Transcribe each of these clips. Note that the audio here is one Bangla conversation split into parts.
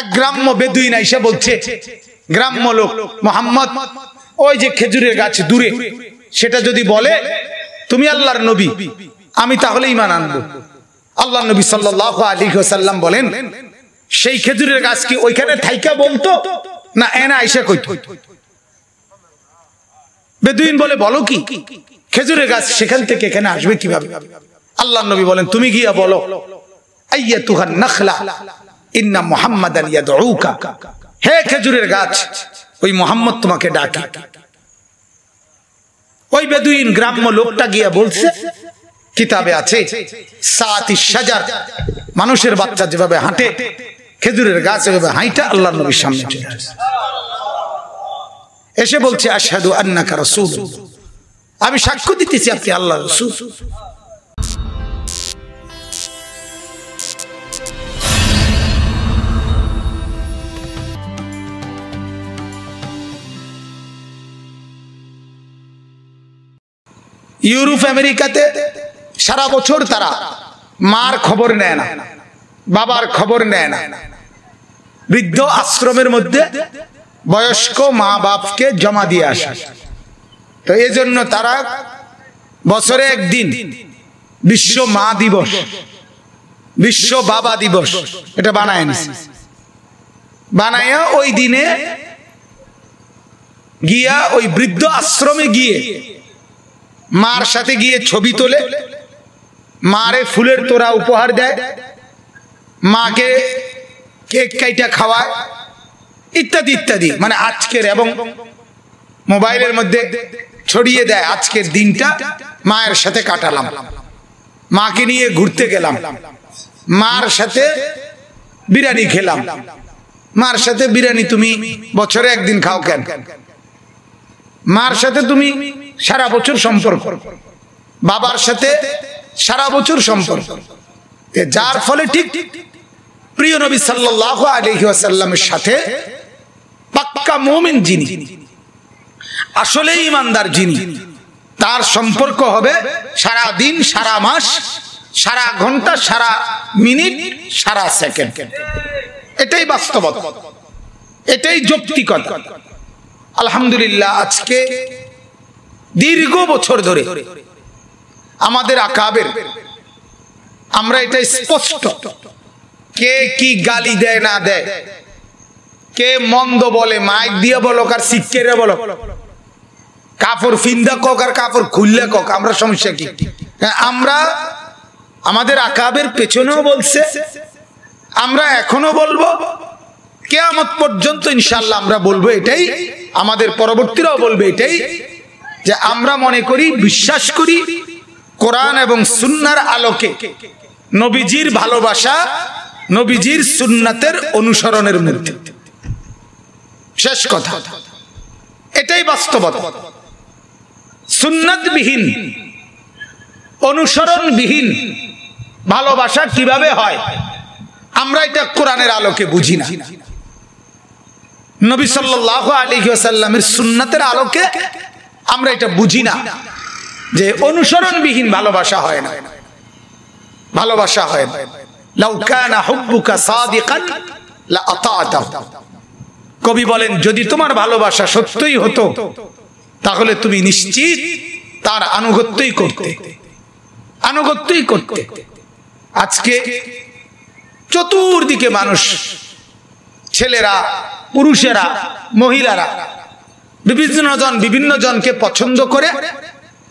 এক গ্রাম্য বেদুইন এসে বলছে গ্রাম্য লোক মোহাম্মদ ওই যে খেজুরের গাছ দূরে সেটা যদি বলে তুমি আল্লাহর নবী আমি তাহলেই মান আনবো আল্লাহ নবী সাল্লাহ আলী সাল্লাম বলেন সেই খেজুরের গাছ কি ওইখানে থাইকা বলতো না এনা আইসা কই বেদুইন বলে বলো কি খেজুরের গাছ সেখান থেকে এখানে আসবে কিভাবে আল্লাহ নবী বলেন তুমি গিয়া বলো আইয়া তুহার ইন্না মোহাম্মদ আলিয়া দৌকা হে খেজুরের গাছ ওই মোহাম্মদ তোমাকে ডাকে ওই বেদুইন গ্রাম্য লোকটা গিয়া বলছে কিতাবে আছে সাজার মানুষের বাচ্চা যেভাবে হাঁটে খেজুরের গাছ এভাবে হাঁটা আল্লাহ নবীর সামনে চলে এসে বলছে আশাদু আন্না কারসুল আমি সাক্ষ্য দিতেছি আপনি আল্লাহ রসুল ইউরোপ আমেরিকাতে সারা বছর তারা মার খবর নেয় না বাবার খবর নেয় না বৃদ্ধ আশ্রমের মধ্যে বয়স্ক মা বাপকে জমা দিয়ে আসে তো এই জন্য তারা বছরে একদিন বিশ্ব মা দিবস বিশ্ব বাবা দিবস এটা বানায় নিছে বানায়া ওই দিনে গিয়া ওই বৃদ্ধ আশ্রমে গিয়ে মার সাথে গিয়ে ছবি তোলে মারে ফুলের তোরা উপহার দেয় মাকে কেক কাইটা খাওয়ায় ইত্যাদি ইত্যাদি মানে আজকের এবং মোবাইলের মধ্যে ছড়িয়ে দেয় আজকের দিনটা মায়ের সাথে কাটালাম মাকে নিয়ে ঘুরতে গেলাম মার সাথে বিরিয়ানি খেলাম মার সাথে বিরিয়ানি তুমি বছরে একদিন খাও কেন মার সাথে তুমি সারা বছর সম্পর্ক বাবার সাথে সারা বছর সম্পর্ক যার ফলে ঠিক প্রিয় নবী সাল্লাহ আলহিহাসাল্লামের সাথে পাক্কা মোমেন যিনি আসলে ইমানদার যিনি তার সম্পর্ক হবে সারা দিন সারা মাস সারা ঘন্টা সারা মিনিট সারা সেকেন্ড এটাই বাস্তবতা এটাই যৌক্তিকতা আলহামদুলিল্লাহ আজকে দীর্ঘ বছর ধরে আমাদের আকাবের আমরা এটা স্পষ্ট কে কি গালি দেয় না দেয় কে মন্দ বলে মাইক দিয়ে বলো কার সিক্কেরে বলো কাপড় ফিন্দা কক আর কাপড় খুললে কক আমরা সমস্যা কি হ্যাঁ, আমরা আমাদের আকাবের পেছনেও বলছে আমরা এখনো বলবো কেয়ামত পর্যন্ত ইনশাল্লাহ আমরা বলবো এটাই আমাদের পরবর্তীরাও বলবে এটাই যে আমরা মনে করি বিশ্বাস করি কোরআন এবং সুন্নার আলোকে নবীজির ভালোবাসা নবীজির সুন্নাতের অনুসরণের মধ্যে শেষ কথা এটাই বাস্তবতা সুন্নাতবিহীন অনুসরণবিহীন ভালোবাসা কিভাবে হয় আমরা এটা কোরআনের আলোকে বুঝি না নবী আলী সাল্লামের সুন্নাতের আলোকে আমরা এটা বুঝি না যে অনুসরণবিহীন ভালোবাসা হয় না ভালোবাসা হয় না কবি বলেন যদি তোমার ভালোবাসা সত্যই হতো তাহলে তুমি নিশ্চিত তার আনুগত্যই করতে আনুগত্যই করতে আজকে চতুর্দিকে মানুষ ছেলেরা পুরুষেরা মহিলারা বিভিন্ন জন বিভিন্ন জনকে পছন্দ করে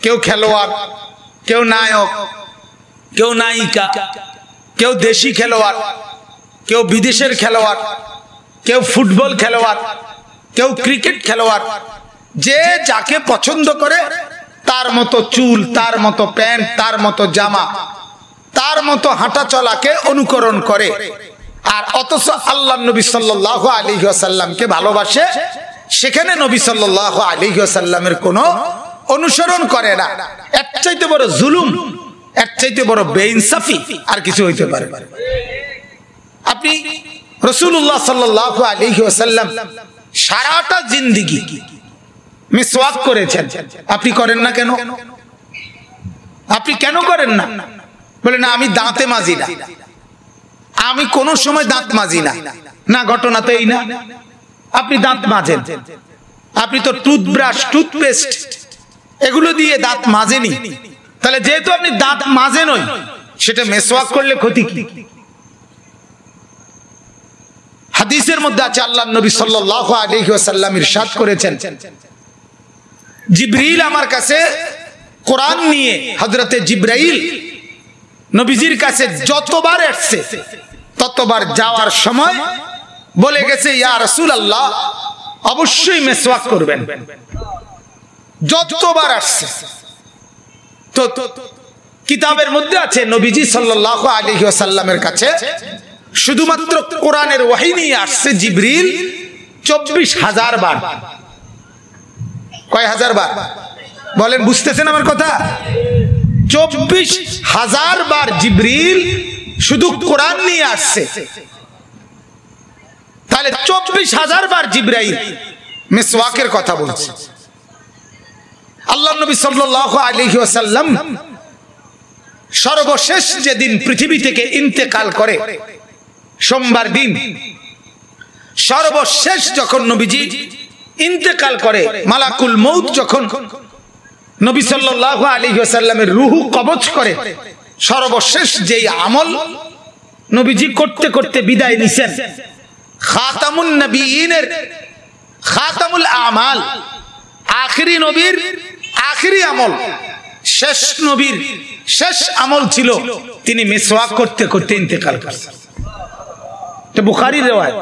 কেউ খেলোয়াড় কেউ নায়ক কেউ নায়িকা কেউ দেশি খেলোয়াড় কেউ বিদেশের খেলোয়াড় কেউ ফুটবল খেলোয়াড় কেউ ক্রিকেট খেলোয়াড় যে যাকে পছন্দ করে তার মতো চুল তার মতো প্যান্ট তার মতো জামা তার মতো হাঁটা চলাকে অনুকরণ করে আর অথচ আল্লাহ নবী সাল্লাহ আলী ভালোবাসে সেখানে নবী সাল্লাহ আলী কোনো অনুসরণ করে না এক চাইতে বড় জুলুম এক চাইতে বড় বেইনসাফি আর কিছু হইতে পারে আপনি রসুল্লাহ সাল্লাহ আলী সারাটা জিন্দিগি মিসওয়াক করেছেন আপনি করেন না কেন আপনি কেন করেন না বলে না আমি দাঁতে মাজি না আমি কোন সময় দাঁত মাজি না না ঘটনা তো এই না আপনি দাঁত মাজেন আপনি তো টুথব্রাশ টুথপেস্ট এগুলো দিয়ে দাঁত মাজেনি তাহলে যেহেতু আপনি দাঁত মাজেন ওই সেটা মেসওয়াক করলে ক্ষতি কি হাদিসের মধ্যে আছে আল্লাহ নবী সাল্লাহ আলহিহাসাল্লাম ইরশাদ করেছেন জিব্রাইল আমার কাছে কোরআন নিয়ে হজরতে জিব্রাইল নবীজির কাছে যতবার আসছে ততবার যাওয়ার সময় বলে গেছে ইয়া রসুল আল্লাহ অবশ্যই মেসওয়াক করবেন যতবার আসছে তো কিতাবের মধ্যে আছে নবীজি সাল্লাহ আলী সাল্লামের কাছে শুধুমাত্র কোরআনের ওয়াহিনী আসছে জিবরিল চব্বিশ হাজার বার কয় হাজার বার বলেন বুঝতেছেন আমার কথা চব্বিশ হাজার বার জিবরিল শুধু কোরআন নিয়ে আসছে তাহলে চব্বিশ হাজার বার জিব্রাইল মেসওয়াকের কথা বলছে আল্লাহ নবী সাল্লাহ আলহি আসাল্লাম সর্বশেষ যেদিন পৃথিবী থেকে ইন্তেকাল করে সোমবার দিন সর্বশেষ যখন নবীজি ইন্তেকাল করে মালাকুল মৌত যখন নবী সাল্লাহ আলী সাল্লামের রুহু কবচ করে সর্বশেষ যে আমল নবীজি করতে করতে বিদায় নিছেন খাতামুল নবীনের খাতামুল আমাল আখিরি নবীর আখিরি আমল শেষ নবীর শেষ আমল ছিল তিনি মেসওয়াক করতে করতে ইন্তেকাল করছেন বুখারি রেওয়ায়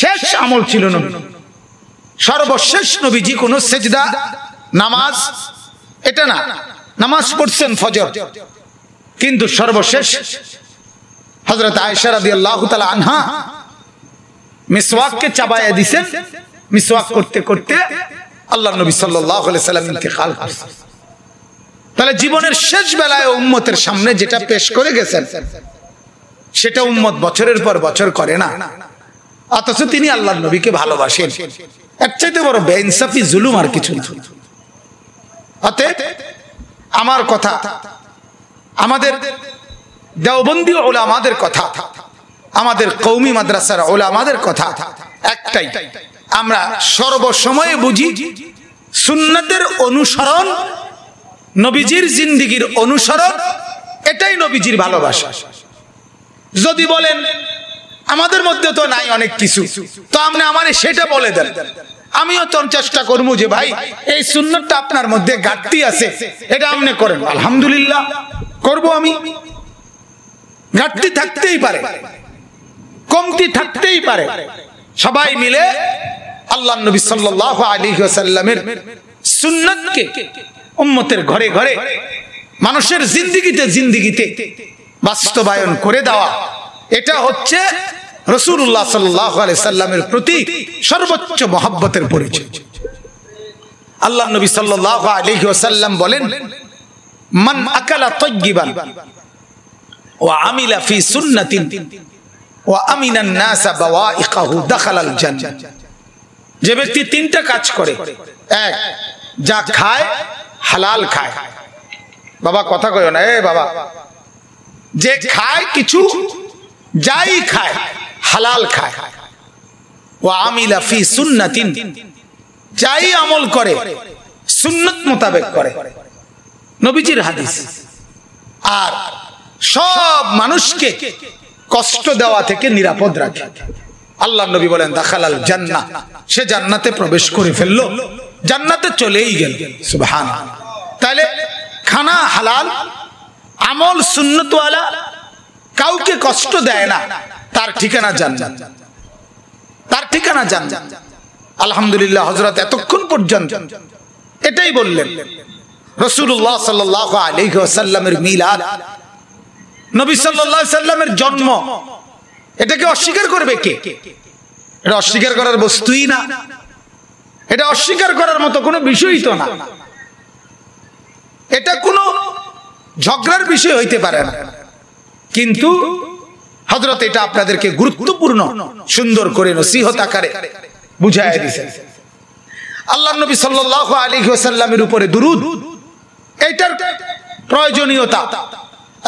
শেষ আমল ছিল নবী সর্বশেষ নবীজি কোনো সেজদা নামাজ এটা না নামাজ পড়ছেন ফজর কিন্তু সর্বশেষ হজরত আয়সার আদি আল্লাহ আনহা মিসওয়াককে চাবাইয়া দিছেন মিসওয়াক করতে করতে আল্লাহ নবী সাল্লাম ইন্তেকাল করছেন তাহলে জীবনের শেষ বেলায় উম্মতের সামনে যেটা পেশ করে গেছেন সেটা উম্মত বছরের পর বছর করে না অথচ তিনি আল্লাহ নবীকে ভালোবাসেন এর চাইতে বড় বেইনসাফি জুলুম আর কিছু অতএব আমার কথা আমাদের দেওবন্দি আমাদের কথা আমাদের কৌমি মাদ্রাসার ওলা আমাদের কথা একটাই আমরা সর্বসময়ে বুঝি সুন্নাদের অনুসরণ নবীজির জিন্দিগির অনুসরণ এটাই নবীজির ভালোবাসা যদি বলেন আমাদের মধ্যে তো নাই অনেক কিছু তো আপনি আমার সেটা বলে দেন আমিও তোর চেষ্টা করবো যে ভাই এই সুন্নতটা আপনার মধ্যে ঘাটতি আছে এটা আপনি করেন আলহামদুলিল্লাহ করব আমি ঘাটতি থাকতেই পারে কমতি থাকতেই পারে সবাই মিলে আল্লাহ নবী সাল আলী সাল্লামের সুন্নতকে উম্মতের ঘরে ঘরে মানুষের জিন্দিগিতে জিন্দিগিতে বাস্তবায়ন করে দেওয়া এটা হচ্ছে রসুল্লাহ সাল্লাহ সাল্লামের প্রতি সর্বোচ্চ মহাব্বতের পরিচয় আল্লাহ নবী সাল্লাহ আলী সাল্লাম বলেন মন আকালা তজ্জিবান ও আমিলা ফি সুন্নাতিন ও আমিনান নাসা বাওয়াইকাহু দাখালাল জান্নাহ যে ব্যক্তি তিনটা কাজ করে এক যা খায় হালাল খায় বাবা কথা কইও না এ বাবা যে খায় কিছু যাই খায় হালাল খায় ও আমিলা ফি সুন্নাতিন যাই আমল করে সুন্নত মোতাবেক করে নবীজির হাদিস আর সব মানুষকে কষ্ট দেওয়া থেকে নিরাপদ রাখে আল্লাহ নবী বলেন দাখালাল জান্না সে জান্নাতে প্রবেশ করে ফেললো জান্নাতে চলেই গেল সুবহান তাহলে খানা হালাল আমল সুন্নতওয়ালা কাউকে কষ্ট দেয় না তার ঠিকানা জান্নাত তার ঠিকানা জান্নাত আলহামদুলিল্লাহ হযরত এতক্ষণ পর্যন্ত এটাই বললেন রসুল্লাহ সাল্লাহ মিলাদ নবী সাল্লাহ সাল্লামের জন্ম এটাকে অস্বীকার করবে কে এটা অস্বীকার করার বস্তুই না এটা অস্বীকার করার মতো কোনো বিষয়ই তো না এটা কোনো ঝগড়ার বিষয় হইতে পারে না কিন্তু হজরত এটা আপনাদেরকে গুরুত্বপূর্ণ সুন্দর করে নসিহত আকারে বুঝাই দিয়েছেন আল্লাহ নবী সাল্লাহ আলী সাল্লামের উপরে দুরুদ এটার প্রয়োজনীয়তা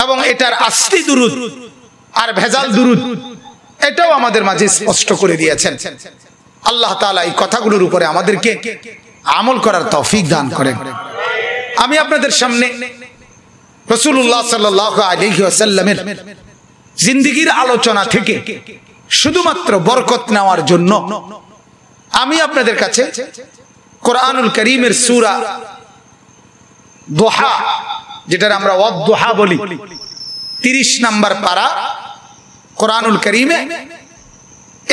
এবং এটার আস্তি দুরুদ আর ভেজাল দুরুদ এটাও আমাদের মাঝে স্পষ্ট করে দিয়েছেন আল্লাহ তালা এই কথাগুলোর উপরে আমাদেরকে আমল করার তফিক দান করেন আমি আপনাদের সামনে রসুল্লাহ সাল্লাহ আলহিহাসাল্লামের জিন্দিগির আলোচনা থেকে শুধুমাত্র বরকত নেওয়ার জন্য আমি আপনাদের কাছে কোরআনুল করিমের সুরা দোহা যেটার আমরা অদোহা বলি তিরিশ নাম্বার পারা কোরআনুল করিমে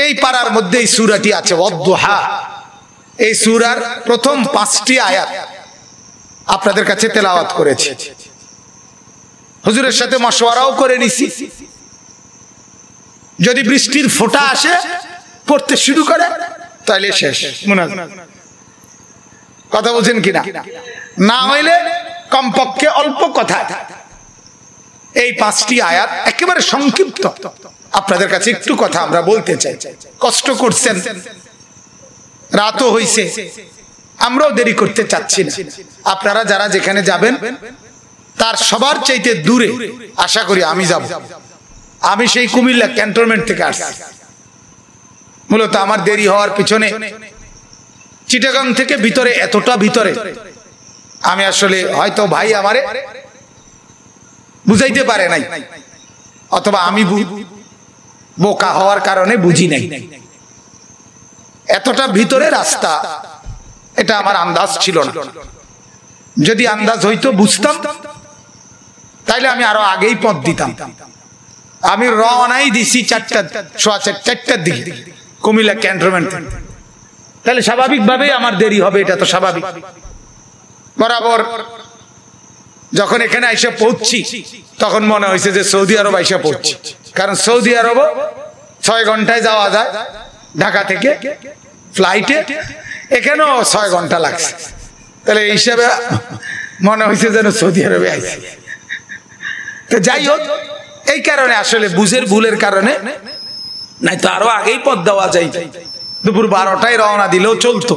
এই পাড়ার মধ্যে এই সুরাটি আছে অদোহা এই সুরার প্রথম পাঁচটি আয়াত আপনাদের কাছে তেলাওয়াত করেছে হুজুরের সাথে মশওয়ারাও করে নিছি যদি বৃষ্টির ফোঁটা আসে পড়তে শুরু করে তাহলে শেষ মনে কথা বলছেন কিনা না হইলে কমপক্ষে অল্প কথা এই পাঁচটি আয়াত একেবারে সংক্ষিপ্ত আপনাদের কাছে একটু কথা আমরা বলতে চাই কষ্ট করছেন রাতও হইছে আমরাও দেরি করতে চাচ্ছি না আপনারা যারা যেখানে যাবেন তার সবার চাইতে দূরে আশা করি আমি যাব আমি সেই কুমিল্লা ক্যান্টনমেন্ট থেকে আসছি মূলত আমার দেরি হওয়ার পিছনে চিটাগাং থেকে ভিতরে এতটা ভিতরে আমি আসলে হয়তো ভাই আমারে বুঝাইতে পারে নাই অথবা আমি বোকা হওয়ার কারণে বুঝি নাই এতটা ভিতরে রাস্তা এটা আমার আন্দাজ ছিল না যদি আন্দাজ হইতো বুঝতাম তাইলে আমি আরো আগেই পথ দিতাম আমি রওনাই দিছি চারটা সোয়া চারটার দিকে কুমিল্লা ক্যান্টনমেন্ট তাহলে স্বাভাবিকভাবেই আমার দেরি হবে এটা তো স্বাভাবিক বরাবর যখন এখানে এসে পড়ছি তখন মনে হয়েছে যে সৌদি আরব এসে পড়ছি কারণ সৌদি আরব ছয় ঘন্টায় যাওয়া যায় ঢাকা থেকে ফ্লাইটে এখানেও ছয় ঘন্টা লাগছে তাহলে এই হিসাবে মনে হয়েছে যেন সৌদি আরবে আইসি তো যাই হোক এই কারণে আসলে বুঝের ভুলের কারণে নাই তো আরো আগেই পথ দেওয়া যায় দুপুর বারোটায় রওনা দিলেও চলতো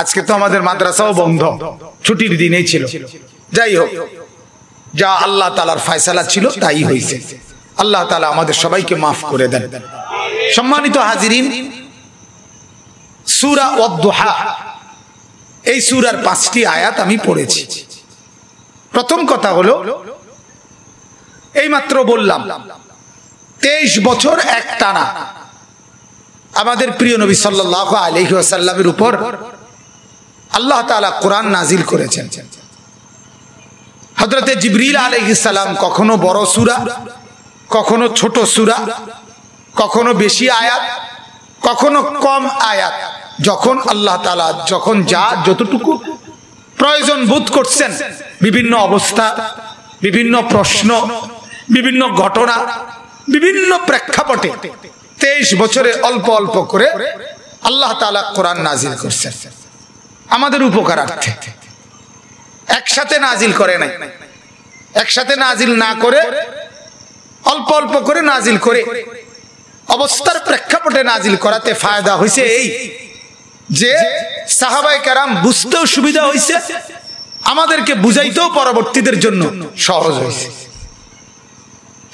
আজকে তো আমাদের মাদ্রাসাও বন্ধ ছুটির দিনেই ছিল যাই হোক যা আল্লাহ তালার ফায়সালা ছিল তাই হয়েছে আল্লাহ তালা আমাদের সবাইকে মাফ করে দেন সম্মানিত হাজিরিন সুরা অদ্দোহা এই সুরার পাঁচটি আয়াত আমি পড়েছি প্রথম কথা হলো এই মাত্র বললাম তেইশ বছর এক টানা আমাদের প্রিয় নবী সাল্লাহ আলহি আসাল্লামের উপর আল্লাহ তালা কোরআন নাজিল করেছেন হজরতে জিবরিল আলহিসাল্লাম কখনো বড় সুরা কখনো ছোট সুরা কখনো বেশি আয়াত কখনো কম আয়াত যখন আল্লাহ তালা যখন যা যতটুকু প্রয়োজন বোধ করছেন বিভিন্ন অবস্থা বিভিন্ন প্রশ্ন বিভিন্ন ঘটনা বিভিন্ন প্রেক্ষাপটে তেইশ বছরে অল্প অল্প করে আল্লাহ তালা কোরআন নাজিল করছে আমাদের উপকারার্থে একসাথে নাজিল করে নাই একসাথে নাজিল না করে অল্প অল্প করে নাজিল করে অবস্থার প্রেক্ষাপটে নাজিল করাতে ফায়দা হয়েছে এই যে সাহাবাই কারাম বুঝতেও সুবিধা হয়েছে আমাদেরকে বুঝাইতেও পরবর্তীদের জন্য সহজ হয়েছে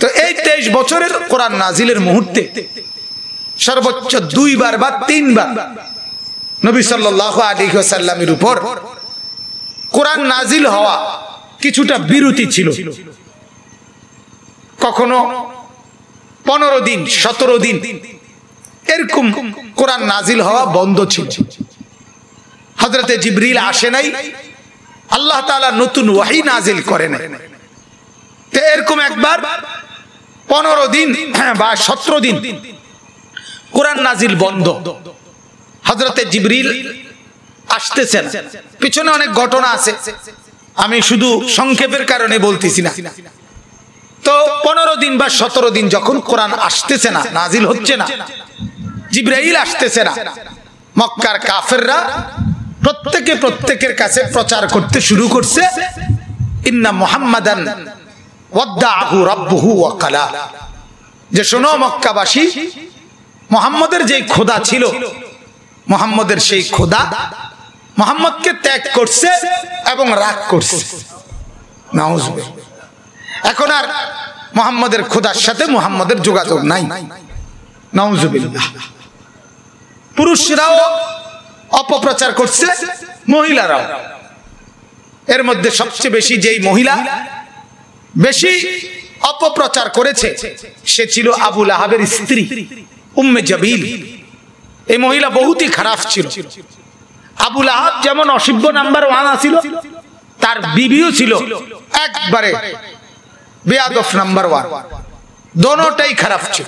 তো এই তেইশ বছরের কোরআন নাজিলের মুহূর্তে সর্বোচ্চ দুইবার বা তিনবার নবী সাল্লাহ আলিহাসাল্লামের উপর কোরআন নাজিল হওয়া কিছুটা বিরতি ছিল কখনো পনেরো দিন সতেরো দিন এরকম কোরআন নাজিল হওয়া বন্ধ ছিল হজরতে জিবরিল আসে নাই আল্লাহ তালা নতুন ওয়াহি নাজিল করে নাই এরকম একবার পনেরো দিন বা সতেরো দিন কোরআন নাজিল বন্ধ হজরতে জিবরিল আসতেছেন পিছনে অনেক ঘটনা আছে আমি শুধু সংক্ষেপের কারণে বলতেছি না তো পনেরো দিন বা সতেরো দিন যখন কোরআন আসতেছে না নাজিল হচ্ছে না জিব্রাইল আসতেছে না মক্কার কাফেররা প্রত্যেকে প্রত্যেকের কাছে প্রচার করতে শুরু করছে ইন্না মোহাম্মদান যে শোনো মক্কাবাসী মোহাম্মদের যেই খোদা ছিল মোহাম্মদের সেই খোদা মোহাম্মদকে ত্যাগ করছে এবং রাগ করছে এখন আর মোহাম্মদের খোদার সাথে মোহাম্মদের যোগাযোগ নাই পুরুষরাও অপপ্রচার করছে মহিলারাও এর মধ্যে সবচেয়ে বেশি যেই মহিলা বেশি অপপ্রচার করেছে সে ছিল আবুল আহাবের স্ত্রী উম্মে জাবিল এই মহিলা বহুতই খারাপ ছিল আবুল আহাব যেমন অসভ্য নাম্বার ওয়ান আছিল তার বিবিও ছিল একবারে বেয়াদফ নাম্বার ওয়ান দোনোটাই খারাপ ছিল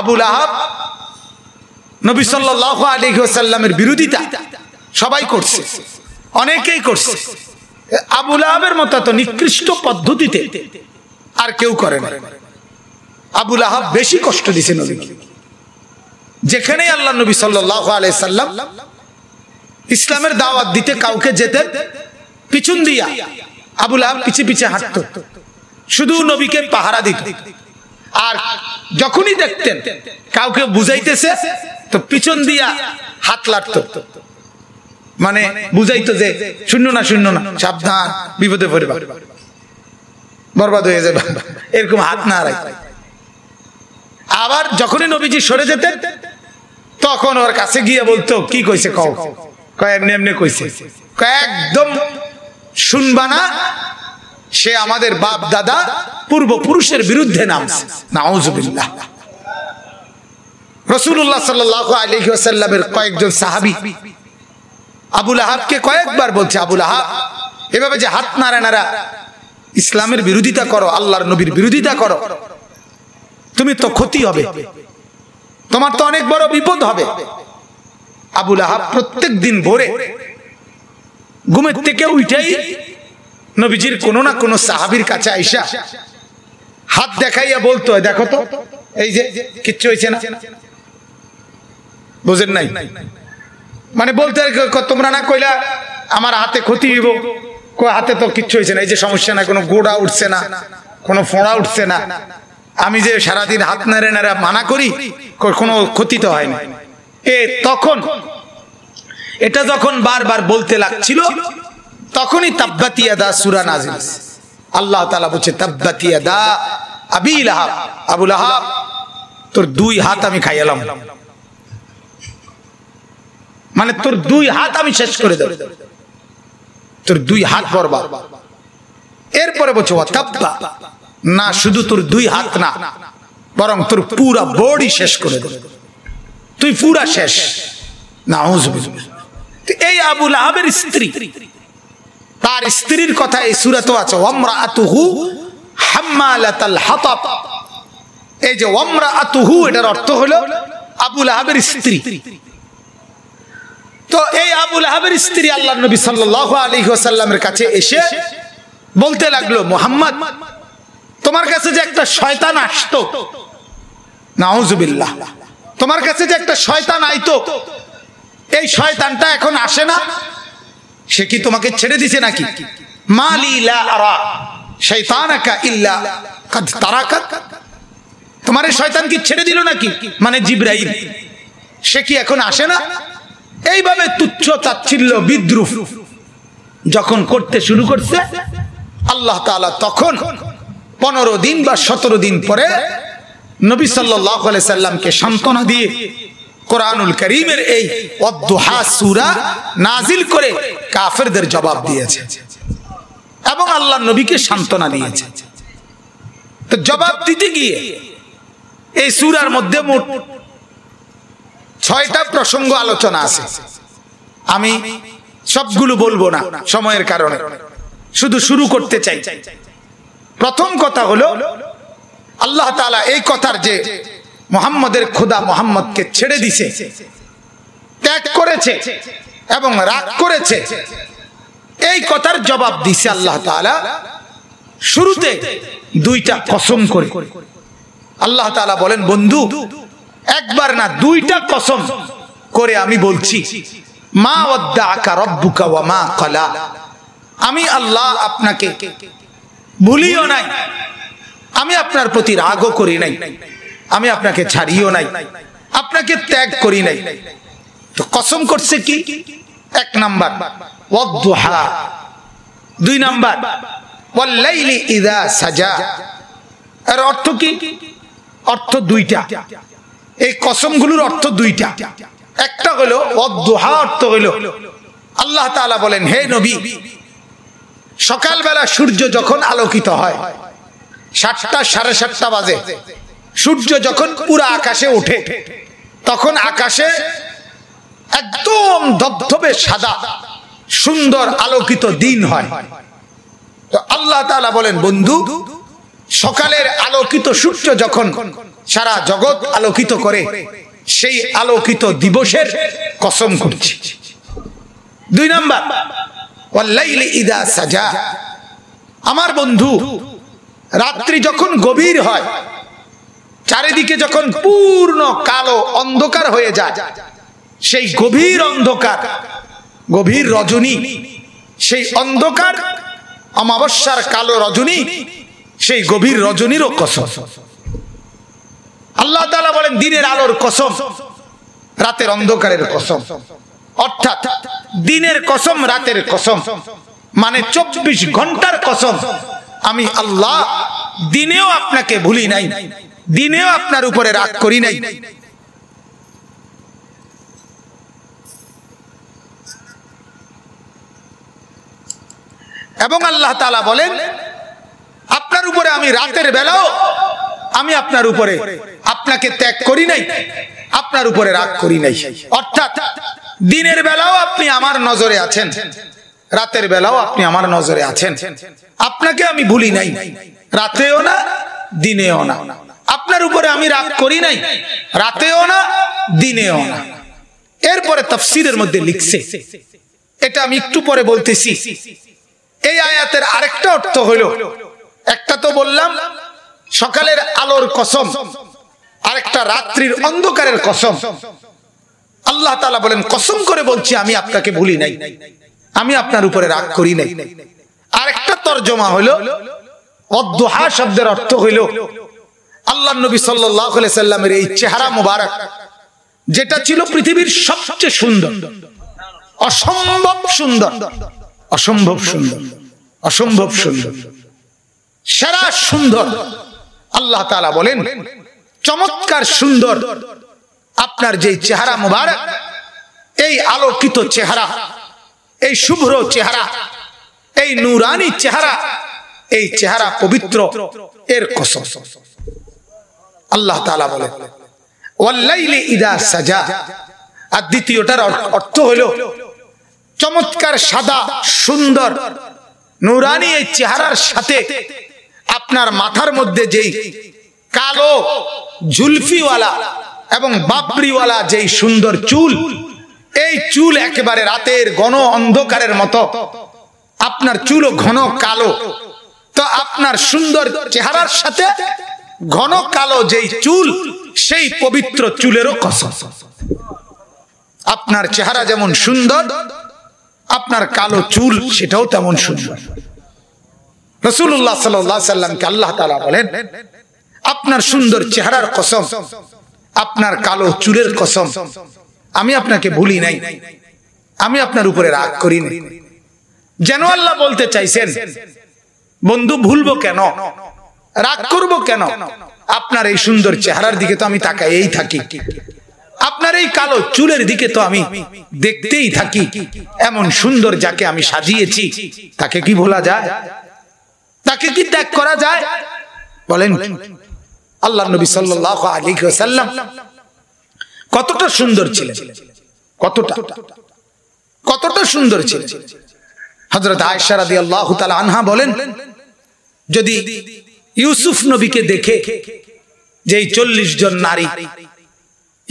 আবুল আহাব নবী সাল্লাহ আলী সাল্লামের বিরোধিতা সবাই করছে অনেকেই করছে আবুল আহাবের মতো তো নিকৃষ্ট পদ্ধতিতে আর কেউ করে না আবুল আহাব বেশি কষ্ট দিছে নবীকে যেখানেই আল্লাহ নবী সাল্লাম ইসলামের দাওয়াত দিতে কাউকে যেতে পিছন দিয়া আবুল আহাব পিছে পিছিয়ে হাঁটত শুধু নবীকে পাহারা দিত আর যখনই দেখতেন কাউকে বুঝাইতেছে তো পিছন দিয়া হাত লাটত মানে বুঝাইতো যে শূন্য না শূন্য না সাবধান বিপদে পড়ে বরবাদ হয়ে যাবে এরকম হাত না রাখ আবার যখনই নবীজি সরে যেতেন তখন ওর কাছে গিয়ে বলতো কি কইছে কও কয় এমনি এমনি কইছে একদম শুনবা না সে আমাদের বাপ দাদা পূর্বপুরুষের বিরুদ্ধে নামছে নাউজুবিল্লাহ রসুল্লাহ সাল্লাহ কয়েকজন সাহাবি আবুল আহাবকে কয়েকবার বলছে আবুল আহাব এভাবে যে হাত নারায়ণারা ইসলামের বিরোধিতা করো আল্লাহর নবীর বিরোধিতা করো তুমি তো ক্ষতি হবে তোমার তো অনেক বড় বিপদ হবে আবুল আহাব প্রত্যেক দিন ভোরে ঘুমের থেকে উঠেই নবীজির কোনো না কোনো সাহাবির কাছে আইসা হাত দেখাইয়া বলতো দেখো তো এই যে কিচ্ছু হয়েছে না বুঝেন নাই মানে বলতে তোমরা না কইলা আমার হাতে ক্ষতি হইব হাতে তো কিচ্ছু হয়েছে না এই যে সমস্যা না কোনো গোড়া উঠছে না কোনো ফোঁড়া উঠছে না আমি যে সারাদিন হাত নাড়ে নাড়ে মানা করি কোনো ক্ষতি তো হয় না এ তখন এটা যখন বারবার বলতে লাগছিল তখনই তাব্বাতিয়া দা সুরা নাজিল আল্লাহ তালা বলছে তাব্বাতিয়া দা আবি লাহাব আবু লাহাব তোর দুই হাত আমি খাইয়ালাম মানে তোর দুই হাত আমি শেষ করে দেব তোর দুই হাত বরবার এরপরে বলছে তাব্বা না শুধু তোর দুই হাত না বরং তোর পুরা বডি শেষ করে দেবে তুই পুরা শেষ না এই আবুল আহাবের স্ত্রী তার স্ত্রীর কথা এই সুরাত আছে অমরা আতুহু হাম্মালাতাল হাতাব এই যে অমরা আতুহু এটার অর্থ হল আবুল আহাবের স্ত্রী তো এই আবুল আহাবের স্ত্রী আল্লাহ নবী সাল্লাহ আলী সাল্লামের কাছে এসে বলতে লাগলো মোহাম্মদ তোমার কাছে যে একটা শয়তান আসতো নাউজবিল্লাহ তোমার কাছে যে একটা শয়তান আইতো এই শয়তানটা এখন আসে না সে কি তোমাকে ছেড়ে দিছে নাকি মালিলা আরা শৈতানাকা ইল্লা কাদ তারাকা তোমার শয়তান কি ছেড়ে দিল নাকি মানে জিব্রাইল সে কি এখন আসে না এইভাবে তুচ্ছ তাচ্ছিল্য বিদ্রুপ যখন করতে শুরু করছে আল্লাহ তাআলা তখন পনেরো দিন বা সতেরো দিন পরে নবী সাল্লামকে সান্ত্বনা দিয়ে কোরআনুল করিমের এই অদ্দোহা সুরা নাজিল করে কাফেরদের জবাব দিয়েছে এবং আল্লাহ নবীকে সান্ত্বনা দিয়েছে তো জবাব দিতে গিয়ে এই সুরার মধ্যে মোট ছয়টা প্রসঙ্গ আলোচনা আছে আমি সবগুলো বলবো না সময়ের কারণে শুধু শুরু করতে চাই প্রথম কথা হলো আল্লাহ তালা এই কথার যে মোহাম্মদের খোদা মোহাম্মদকে ছেড়ে দিছে ত্যাগ করেছে এবং রাগ করেছে এই কথার জবাব দিছে আল্লাহ তালা শুরুতে দুইটা কসম করে আল্লাহ তালা বলেন বন্ধু একবার না দুইটা কসম করে আমি বলছি মা অদ্দা আকা রব্বুকা ওয়া মা কলা আমি আল্লাহ আপনাকে ভুলিও নাই আমি আপনার প্রতি রাগও করি নাই আমি আপনাকে ছাড়িও নাই আপনাকে ত্যাগ করি নাই তো কসম করছে কি এক নাম্বার দুই নাম্বার ইদা সাজা এর অর্থ কি অর্থ দুইটা এই কসমগুলোর অর্থ দুইটা একটা হলো অর্থ হলো আল্লাহ তাআলা বলেন হে নবী সকালবেলা সূর্য যখন আলোকিত হয় সাতটা সাড়ে সাতটা বাজে সূর্য যখন পুরো আকাশে ওঠে তখন আকাশে একদম ধবধবে সাদা সুন্দর আলোকিত দিন হয় তো আল্লাহ তালা বলেন বন্ধু সকালের আলোকিত সূর্য যখন সারা জগৎ আলোকিত করে সেই আলোকিত দিবসের কসম করছে দুই নাম্বার সাজা আমার বন্ধু রাত্রি যখন গভীর হয় চারিদিকে যখন পূর্ণ কালো অন্ধকার হয়ে যায় সেই গভীর অন্ধকার গভীর রজনী সেই অন্ধকার অমাবস্যার কালো রজনী সেই গভীর রজনীরও কসম আল্লাহ বলেন দিনের আলোর কসম রাতের অন্ধকারের কসম অর্থাৎ দিনের কসম রাতের কসম মানে চব্বিশ ঘন্টার কসম আমি আল্লাহ দিনেও আপনাকে ভুলি নাই দিনেও আপনার উপরে রাগ করি নাই এবং আল্লাহ তালা বলেন আপনার উপরে আমি রাতের বেলাও আমি আপনার উপরে আপনাকে ত্যাগ করি নাই আপনার উপরে রাগ করি নাই অর্থাৎ দিনের বেলাও আপনি আমার নজরে আছেন রাতের বেলাও আপনি আমার নজরে আছেন আপনাকে আমি ভুলি নাই রাতেও না দিনেও না আপনার উপরে আমি রাগ করি নাই রাতেও না দিনেও না এরপরে তফসিরের মধ্যে লিখছে এটা আমি একটু পরে বলতেছি এই আয়াতের আরেকটা অর্থ হইল একটা তো বললাম সকালের আলোর কসম আরেকটা রাত্রির অন্ধকারের কসম আল্লাহ তালা বলেন কসম করে বলছি আমি আপনাকে ভুলি নাই আমি আপনার উপরে রাগ করি নাই আরেকটা তর্জমা হলো অদ্দোহা শব্দের অর্থ হইল আল্লাহ নবী সাল্লাহ সাল্লামের এই চেহারা মুবারক যেটা ছিল পৃথিবীর সবচেয়ে সুন্দর অসম্ভব সুন্দর অসম্ভব সুন্দর অসম্ভব সুন্দর সেরা সুন্দর আল্লাহ তালা বলেন চমৎকার সুন্দর আপনার যে চেহারা মুবারক এই আলোকিত চেহারা এই শুভ্র চেহারা এই নুরানি চেহারা এই চেহারা পবিত্র এর কসম আল্লাহ বলে বলেন ইদা সাজা আর দ্বিতীয়টার অর্থ হইল চমৎকার সাদা সুন্দর নুরানি এই চেহারার সাথে আপনার মাথার মধ্যে যেই কালো ঝুলফিওয়ালা এবং বাপড়িওয়ালা যেই সুন্দর চুল এই চুল একেবারে রাতের গণ অন্ধকারের মতো আপনার চুলও ঘন কালো তো আপনার সুন্দর চেহারার সাথে ঘন কালো যেই চুল সেই পবিত্র চুলেরও কস আপনার চেহারা যেমন সুন্দর আপনার কালো চুল সেটাও তেমন সুন্দর রসুল্লাহ সাল্লামকে আল্লাহ তালা বলেন আপনার সুন্দর চেহারার কসম আপনার কালো চুলের কসম আমি আপনাকে ভুলি নাই আমি আপনার উপরে রাগ নাই যেন আল্লাহ বলতে চাইছেন বন্ধু ভুলবো কেন রাগ করব কেন আপনার এই সুন্দর চেহারার দিকে তো আমি তাকাই থাকি আপনার এই কালো চুলের দিকে তো আমি দেখতেই থাকি এমন সুন্দর যাকে আমি সাজিয়েছি তাকে কি ভোলা যায় তাকে কি ত্যাগ করা যায় বলেন আল্লাহ নবী সাল্লাহ আলী সাল্লাম কতটা সুন্দর ছিল কতটা কতটা সুন্দর ছিল হজরত আয়সারাদি আল্লাহ আনহা বলেন যদি ইউসুফ নবীকে দেখে যে এই চল্লিশ জন নারী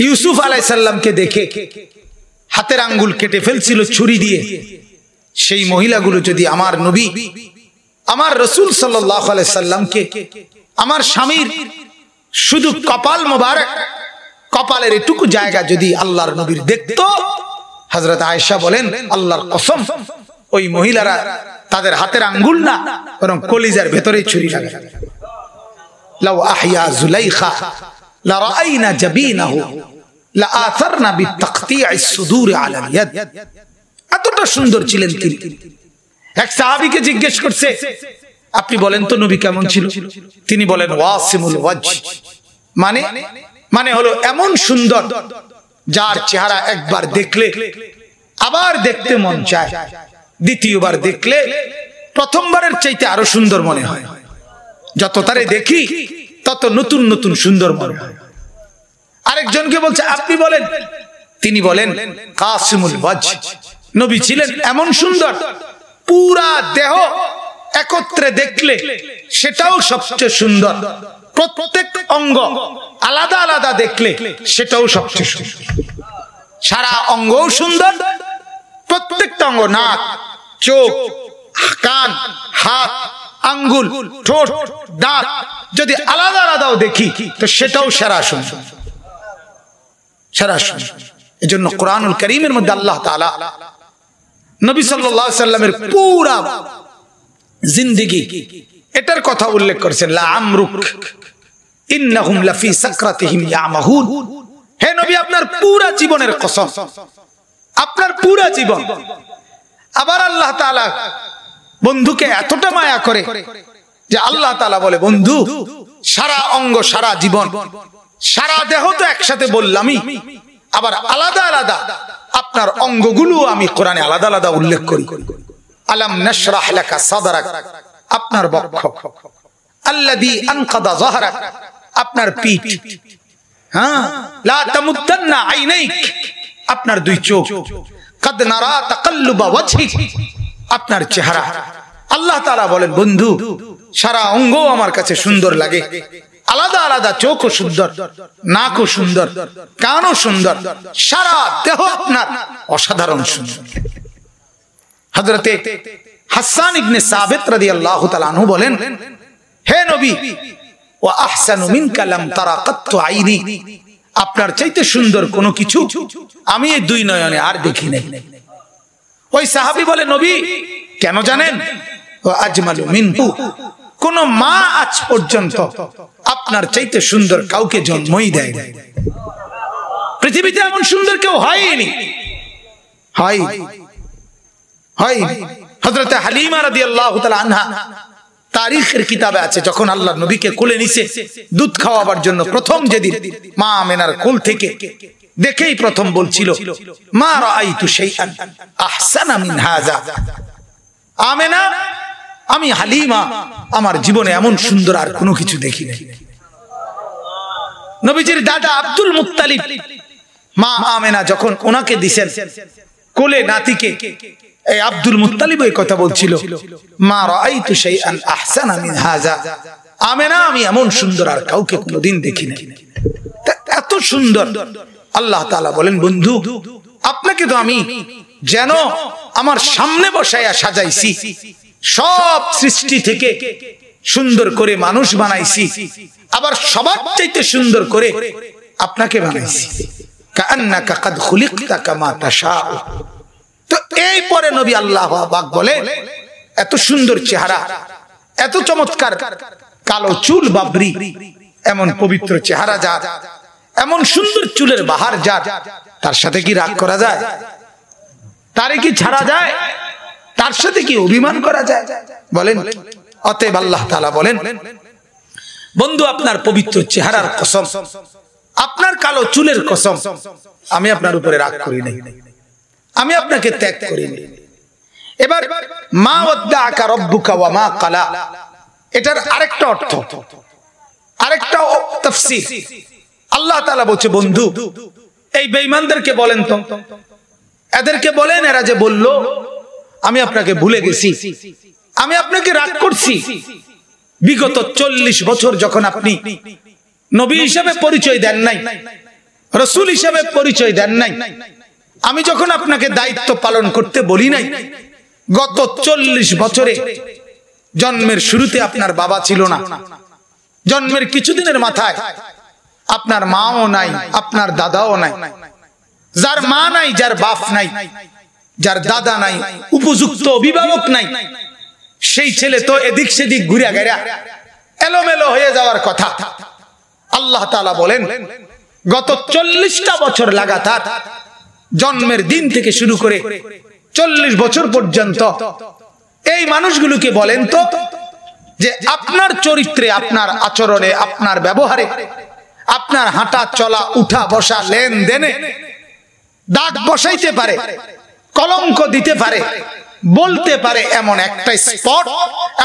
ইউসুফ আলাই সাল্লামকে দেখে হাতের আঙ্গুল কেটে ফেলছিল ছুরি দিয়ে সেই মহিলাগুলো যদি আমার নবী আমার রসুল সাল্লাহ আলাই সাল্লামকে আমার স্বামীর শুধু কপাল মোবারক কপালের এটুকু জায়গা যদি আল্লাহর নবীর দেখত হজরত আয়েশা বলেন আল্লাহর কসম ওই মহিলারা তাদের হাতের আঙ্গুল না বরং কলিজার ভেতরে ছুরি লাগে লাউ আহিয়া জুলাইখা জাবিনাহু ইয়াদ এতটা সুন্দর ছিলেন তিনি এক সাহাবীকে জিজ্ঞেস করছে আপনি বলেন তো নবী কেমন ছিল তিনি বলেন ওয়াসিমুল ওয়াজ মানে মানে হলো এমন সুন্দর যার চেহারা একবার দেখলে আবার দেখতে মন চায় দ্বিতীয়বার দেখলে প্রথমবারের চাইতে আরো সুন্দর মনে হয় যত তারে দেখি তত নতুন নতুন সুন্দর মনে হয় আরেকজনকে বলছে আপনি বলেন তিনি বলেন কাসিমুল ওয়াজ নবী ছিলেন এমন সুন্দর পুরা দেহ একত্রে দেখলে সেটাও সবচেয়ে সুন্দর প্রত্যেক অঙ্গ আলাদা আলাদা দেখলে সেটাও সবচেয়ে সুন্দর সারা অঙ্গও সুন্দর প্রত্যেকটা অঙ্গ নাক চোখ কান হাত আঙ্গুল ঠোঁট দাঁত যদি আলাদা আলাদাও দেখি তো সেটাও সারা সুন্দর সারা সুন্দর এই জন্য কোরআনুল করিমের মধ্যে আল্লাহ তালা নবী সাল্লাহ সাল্লামের পুরা জিন্দিগি এটার কথা উল্লেখ করেছেন লা আমরুক ইন্নাহুম লাফি সাকরাতিহিম ইয়ামাহুন হে নবী আপনার পুরা জীবনের কসম আপনার পুরা জীবন আবার আল্লাহ তাআলা বন্ধুকে এতটা মায়া করে যে আল্লাহ তাআলা বলে বন্ধু সারা অঙ্গ সারা জীবন সারা দেহ তো একসাথে বললামই আবার আলাদা আলাদা আপনার অঙ্গগুলো আমি কোরআনে আলাদা আলাদা উল্লেখ করি আলাম নাশরাহ লাকা আপনার বক্ষ আল্লাযী আনকাদা যাহরাক আপনার পিঠ হ্যাঁ লা আইনাইক আপনার দুই চোখ কাদ নারা তাকাল্লুবা আপনার চেহারা আল্লাহ তাআলা বলেন বন্ধু সারা অঙ্গ আমার কাছে সুন্দর লাগে আলাদা আলাদা চোখও সুন্দর নাকও সুন্দর কানও সুন্দর সারা দেহ আপনার অসাধারণ সুন্দর হজরতে হাসান ইবনে সাবেত রাদিয়াল্লাহু তাআলা আনহু বলেন হে নবী ও তারা আপনার চাইতে সুন্দর কোনো কিছু আমি এই দুই নয়নে আর দেখি নাই ওই সাহাবি বলে নবী কেন জানেন আজমাল মিন্টু কোন মা আজ পর্যন্ত আপনার চাইতে সুন্দর কাউকে জন্মই দেয় পৃথিবীতে এমন সুন্দর কেউ হয়নি হয় হয় হজরত হালিমা রাদিয়াল্লাহু তাআলা আনহা তারিখের কিতাবে আছে যখন আল্লাহ নবীকে কোলে নিছে দুধ খাওয়াবার জন্য প্রথম যেদিন মা মেনার কোল থেকে দেখেই প্রথম বলছিল মা রাআইতু শাইআন আহসানা আমেনা আমি হালিমা আমার জীবনে এমন সুন্দর আর কোনো কিছু দেখি নাই নবীজির দাদা আব্দুল মুতালিফ মা আমেনা যখন ওনাকে দিছেন কোলে নাতিকে এই আব্দুল মুতালিব এই কথা বলছিল মা রাই তু সেই আহসান আমি হাজা আমি না আমি এমন সুন্দর আর কাউকে কোনোদিন দেখিনি এত সুন্দর আল্লাহ তাআলা বলেন বন্ধু আপনাকে তো আমি যেন আমার সামনে বসাইয়া সাজাইছি সব সৃষ্টি থেকে সুন্দর করে মানুষ বানাইছি আবার সবার চাইতে সুন্দর করে আপনাকে বানাইছি কান্না কাকাত কাকাদ কাকা মা তা তো এই পরে নবী আল্লাহ আবাক বলে এত সুন্দর চেহারা এত চমৎকার কালো চুল বাবরি এমন পবিত্র চেহারা যা এমন সুন্দর চুলের বাহার যা তার সাথে কি রাগ করা যায় তারে কি ছাড়া যায় তার সাথে কি অভিমান করা যায় বলেন অতএব আল্লাহ তালা বলেন বন্ধু আপনার পবিত্র চেহারার কসম আপনার কালো চুলের কসম আমি আপনার উপরে রাগ করি নাই আমি আপনাকে ত্যাগ করিনি এবার মা ওদ্দা রব্বুকা ওয়া মা কালা এটার আরেকটা অর্থ আরেকটা আল্লাহ তাআলা বলছে বন্ধু এই বেঈমানদেরকে বলেন তো এদেরকে বলেন এরা যে বলল আমি আপনাকে ভুলে গেছি আমি আপনাকে রাগ করছি বিগত চল্লিশ বছর যখন আপনি নবী হিসাবে পরিচয় দেন নাই রসুল হিসাবে পরিচয় দেন নাই আমি যখন আপনাকে দায়িত্ব পালন করতে বলি নাই গত চল্লিশ বছরে জন্মের শুরুতে আপনার বাবা ছিল না জন্মের কিছুদিনের মাথায় আপনার মাও নাই আপনার দাদাও নাই যার মা নাই যার বাপ নাই যার দাদা নাই উপযুক্ত অভিভাবক নাই সেই ছেলে তো এদিক সেদিক ঘুরে গেরা এলোমেলো হয়ে যাওয়ার কথা আল্লাহ বলেন গত চল্লিশটা বছর লাগাতার জন্মের দিন থেকে শুরু করে চল্লিশ বছর পর্যন্ত এই মানুষগুলোকে বলেন তো যে আপনার চরিত্রে আপনার আচরণে আপনার ব্যবহারে আপনার হাঁটা চলা উঠা বসা লেনদেনে দাগ বসাইতে পারে কলঙ্ক দিতে পারে বলতে পারে এমন একটা স্পট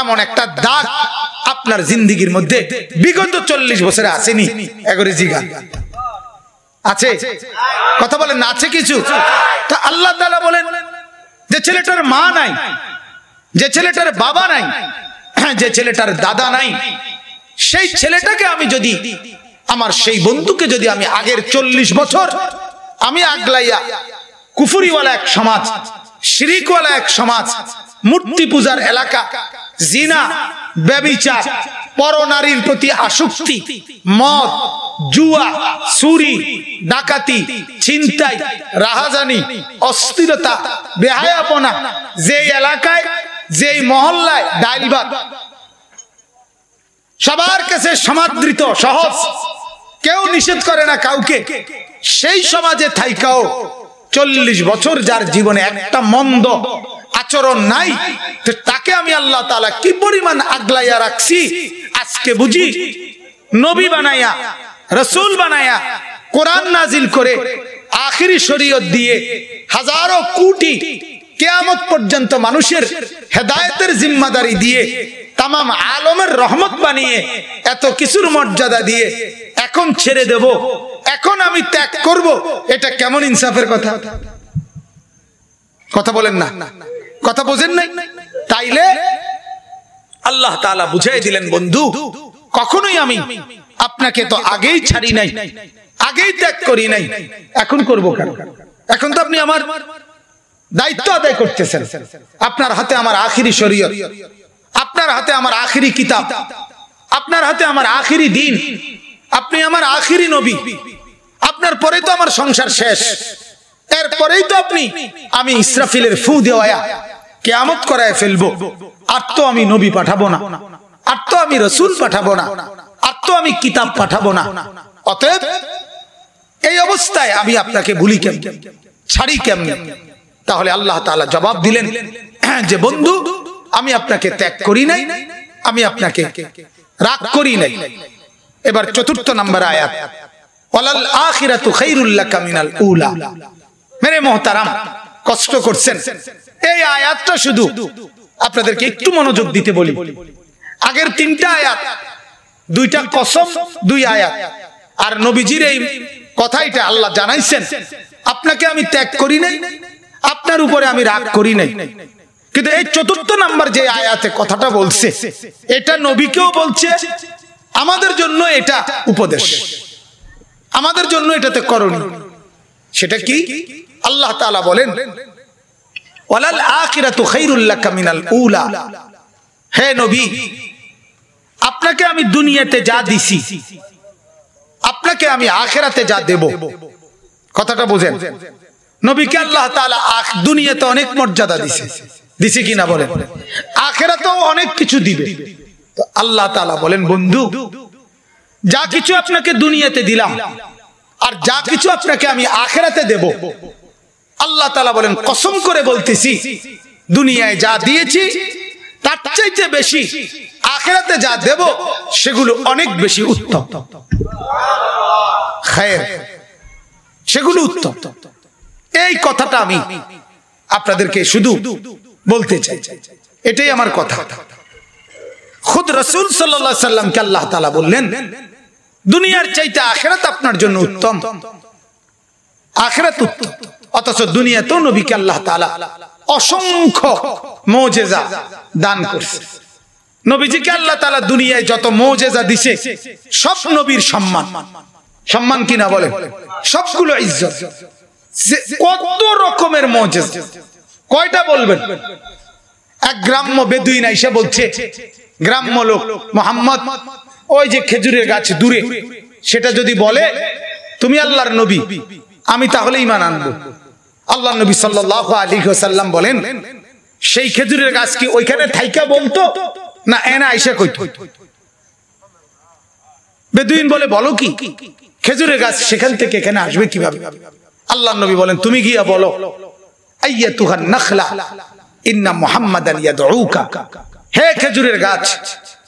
এমন একটা দাগ আপনার জিন্দিগির মধ্যে বিগত চল্লিশ বছরে আসেনি এগারো জিগা আছে কথা বলেন না আছে কিছু তা আল্লাহ তালা বলেন যে ছেলেটার মা নাই যে ছেলেটার বাবা নাই যে ছেলেটার দাদা নাই সেই ছেলেটাকে আমি যদি আমার সেই বন্ধুকে যদি আমি আগের চল্লিশ বছর আমি আগলাইয়া কুফুরিওয়ালা এক সমাজ সিরিকওয়ালা এক সমাজ মূর্তি পূজার এলাকা জিনা ব্যবিচার নারীর প্রতি আসক্তি মদ জুয়া চুরি ডাকাতি ছিনতাই রাহাজানি অস্থিরতা বেহায়াপনা যেই এলাকায় যেই মহল্লায় ডাইলবাদ সবার কাছে সমাদৃত সহজ কেউ নিষেধ করে না কাউকে সেই সমাজে থাইকাও চল্লিশ বছর যার জীবনে একটা মন্দ আচরণ নাই তাকে আমি আল্লাহ তালা কি পরিমাণ আগলাইয়া রাখছি আজকে বুঝি নবী বানাইয়া রসুল বানাইয়া কোরআন নাজিল করে আখিরি শরীয়ত দিয়ে হাজারো কোটি কেয়ামত পর্যন্ত মানুষের হেদায়তের জিম্মাদারি দিয়ে তাম আলমের রহমত বানিয়ে এত কিছুর মর্যাদা দিয়ে এখন ছেড়ে দেব এখন আমি ত্যাগ করব এটা কেমন ইনসাফের কথা কথা বলেন না কথা বোঝেন নাই তাইলে আল্লাহ তালা বুঝাই দিলেন বন্ধু কখনোই আমি আপনাকে তো আগেই ছাড়ি নাই আগেই ত্যাগ করি নাই এখন করবো কেন এখন তো আপনি আমার দায়িত্ব আদায় করতেছেন আপনার হাতে আমার আখিরি শরীর আপনার হাতে আমার আখিরি কিতাব আপনার হাতে আমার আখিরি দিন আপনি আমার আখিরি নবী আপনার পরে তো আমার সংসার শেষ এরপরেই তো আপনি আমি ইসরাফিলের ফু দেওয়া কেয়ামত করায় ফেলবো আর তো আমি নবী পাঠাবো না আর তো আমি রসুল পাঠাবো না আর তো আমি কিতাব পাঠাবো না অতএব এই অবস্থায় আমি আপনাকে ভুলি কেমন ছাড়ি কেমন তাহলে আল্লাহ তালা জবাব দিলেন যে বন্ধু আমি আপনাকে ত্যাগ করি নাই আমি আপনাকে রাগ করি নাই এবার চতুর্থ নাম্বার আয়াত ওয়ালাল আখিরাতু খাইরুল লাকা মিনাল উলা মেরে মোহতারাম কষ্ট করছেন এই আয়াতটা শুধু আপনাদেরকে একটু মনোযোগ দিতে বলি আগের তিনটা আয়াত দুইটা কসম দুই আয়াত আর নবীজির এই কথাইটা আল্লাহ জানাইছেন আপনাকে আমি ত্যাগ করি নাই আপনার উপরে আমি রাগ করি নাই কিন্তু এই চতুর্থ নাম্বার যে আয়াতে কথাটা বলছে এটা নবীকেও বলছে আমাদের জন্য এটা উপদেশ আমাদের জন্য এটাতে করণীয় সেটা কি আল্লাহ তালা বলেন ওয়ালাল আখিরাতু খাইরুল্লাকা মিনাল উলা হে নবী আপনাকে আমি দুনিয়াতে যা দিছি আপনাকে আমি আখেরাতে যা দেব কথাটা বুঝেন নবীকে আল্লাহ তাআলা দুনিয়াতে অনেক মর্যাদা দিছে দিছে কিনা বলেন আখেরাতেও অনেক কিছু দিবে তো আল্লাহ তাআলা বলেন বন্ধু যা কিছু আপনাকে দুনিয়াতে দিলাম আর যা কিছু আপনাকে আমি আখেরাতে দেব আল্লাহ তালা বলেন কসম করে বলতেছি দুনিয়ায় যা দিয়েছি তার চাইতে বেশি আখেরাতে যা দেব সেগুলো অনেক বেশি উত্তম সেগুলো উত্তম এই কথাটা আমি আপনাদেরকে শুধু বলতে চাই এটাই আমার কথা খুদ রসুল সাল্লা সাল্লামকে আল্লাহ তালা বললেন দুনিয়ার চাইতে আখেরাত আপনার জন্য উত্তম আখেরাত উত্তম অথচ দুনিয়াতেও নবীকে আল্লাহ তালা অসংখ্য মৌজেজা দান করছে নবীজিকে আল্লাহ তালা দুনিয়ায় যত মৌজেজা দিছে সব নবীর সম্মান সম্মান কিনা বলে সবগুলো ইজ্জত কত রকমের মৌজেজা কয়টা বলবেন এক গ্রাম্য বেদুইন এসে বলছে গ্রাম্য লোক মোহাম্মদ ওই যে খেজুরের গাছ দূরে সেটা যদি বলে তুমি আল্লাহর নবী আমি তাহলেই ইমান আনবো আল্লাহ নবী সাল্লাহ আলী সাল্লাম বলেন সেই খেজুরের গাছ কি ওইখানে থাইকা বলতো না এনে আইসা কইত বেদুইন বলে বলো কি খেজুরের গাছ সেখান থেকে এখানে আসবে কিভাবে আল্লাহ নবী বলেন তুমি গিয়া বলো আইয়া তুহান নখলা ইন্না মোহাম্মদ আলিয়া দৌকা হে খেজুরের গাছ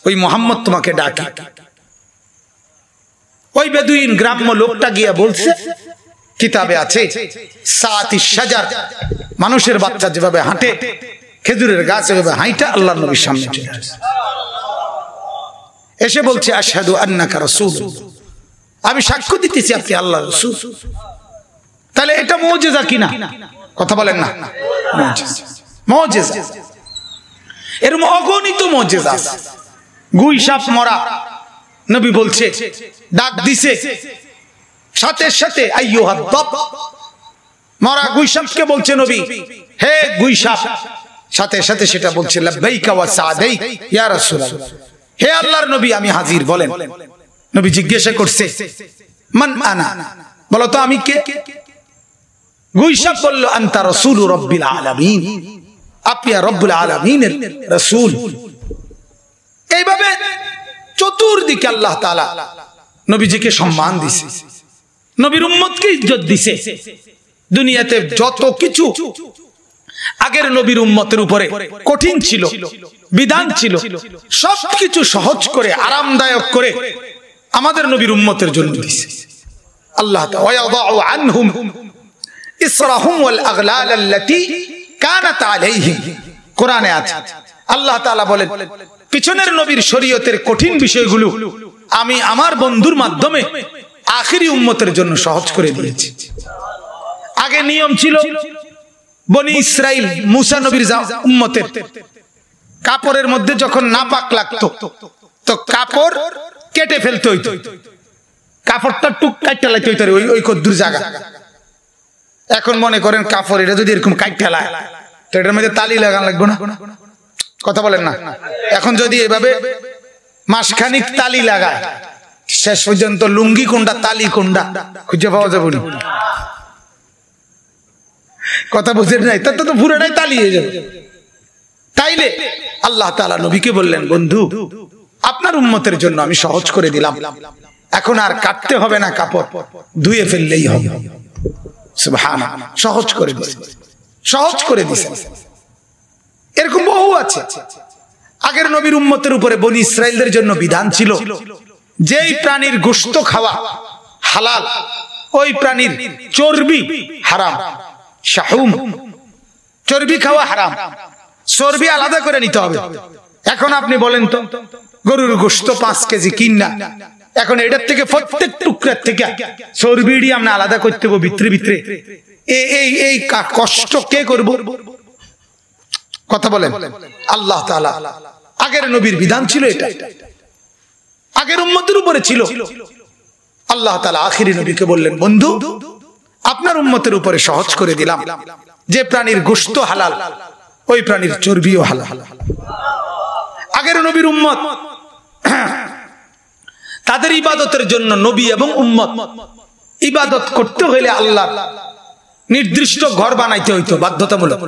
ওই মোহাম্মদ তোমাকে ডাকে ওই বেদুইন গ্রাম্য লোকটা গিয়া বলছে কিতাবে আছে সাতি সাজার মানুষের বাচ্চা যেভাবে হাঁটে খেজুরের গাছ এভাবে হাঁটা আল্লাহ নবীর সামনে চলে আসে এসে বলছে আশাদু আন্নাকা রসুল আমি সাক্ষ্য দিতেছি আপনি আল্লাহ রসুল তাহলে এটা মৌজেজা কিনা কথা বলেন না মৌজেজা এরম অগণিত মৌজেজা গুই সাপ মরা নবী বলছে ডাক দিছে সাথে সাথে মরা গুইসাপকে বলছে নবী হে গুইসাপ সাথে সাথে সেটা বলছে হে আল্লাহর নবী আমি হাজির বলেন নবী জিজ্ঞাসা করছে মান আনা বলো তো আমি কে গুইসাপ আন্তা রসুল রব্বিল আলমিন আপনি রব্বুল আলমিনের রসুল এইভাবে চতুর্দিকে আল্লাহ তালা নবীজিকে সম্মান দিছে নবীর উম্মতকে ইজ্জত দিছে দুনিয়াতে যত কিছু আগের নবীর উম্মতের উপরে কঠিন ছিল বিধান ছিল সবকিছু সহজ করে আরামদায়ক করে আমাদের নবীর উম্মতের জন্য দিছে আল্লাহ আনহুম ইসরাহুম ওয়াল আগলাল আল্লাতী কানাত আলাইহি কোরআনে আছে আল্লাহ তাআলা বলেন পিছনের নবীর শরীয়তের কঠিন বিষয়গুলো আমি আমার বন্ধুর মাধ্যমে আখেরি উম্মতের জন্য সহজ করে দিয়েছে আগে নিয়ম ছিল বনি ইসরাইল মুসা নবীর উম্মতের কাপড়ের মধ্যে যখন নাপাক লাগতো তো কাপড় কেটে ফেলতে হইতো কাপড়টা টুক কাটতে লাগতে হইতো ওই ওই কদ্দুর জায়গা এখন মনে করেন কাপড় এটা যদি এরকম কাটতে লায় তো এটার মধ্যে তালি লাগান লাগবে না কথা বলেন না এখন যদি এভাবে মাসখানিক তালি লাগায় শেষ পর্যন্ত লুঙ্গি কোনটা তালি কোনটা খুঁজে পাওয়া যাবে কথা বুঝে নাই তার তো পুরোটাই তালি হয়ে যাবে তাইলে আল্লাহ তালা নবীকে বললেন বন্ধু আপনার উন্মতের জন্য আমি সহজ করে দিলাম এখন আর কাটতে হবে না কাপড় ধুয়ে ফেললেই হবে সহজ করে সহজ করে দিছে এরকম বহু আছে আগের নবীর উম্মতের উপরে বনি ইসরায়েলদের জন্য বিধান ছিল যেই প্রাণীর গোস্ত খাওয়া হালাল ওই প্রাণীর চর্বি হারাম শাহুম চর্বি খাওয়া হারাম চর্বি আলাদা করে নিতে হবে এখন আপনি বলেন তো গরুর গোস্ত পাঁচ কেজি কিনা এখন এটার থেকে প্রত্যেক টুকরার থেকে চর্বিটি আমরা আলাদা করতে হবে ভিতরে ভিতরে এই এই কষ্ট কে করব কথা বলেন আল্লাহ তাআলা আগের নবীর বিধান ছিল এটা আগের উম্মতের উপরে ছিল আল্লাহ তালা আখিরি নবীকে বললেন বন্ধু আপনার উম্মতের উপরে সহজ করে দিলাম যে প্রাণীর গুস্ত হালাল ওই প্রাণীর চর্বিও হালাল আগের নবীর উম্মত তাদের ইবাদতের জন্য নবী এবং উম্মত ইবাদত করতে হইলে আল্লাহ নির্দিষ্ট ঘর বানাইতে হইতো বাধ্যতামূলক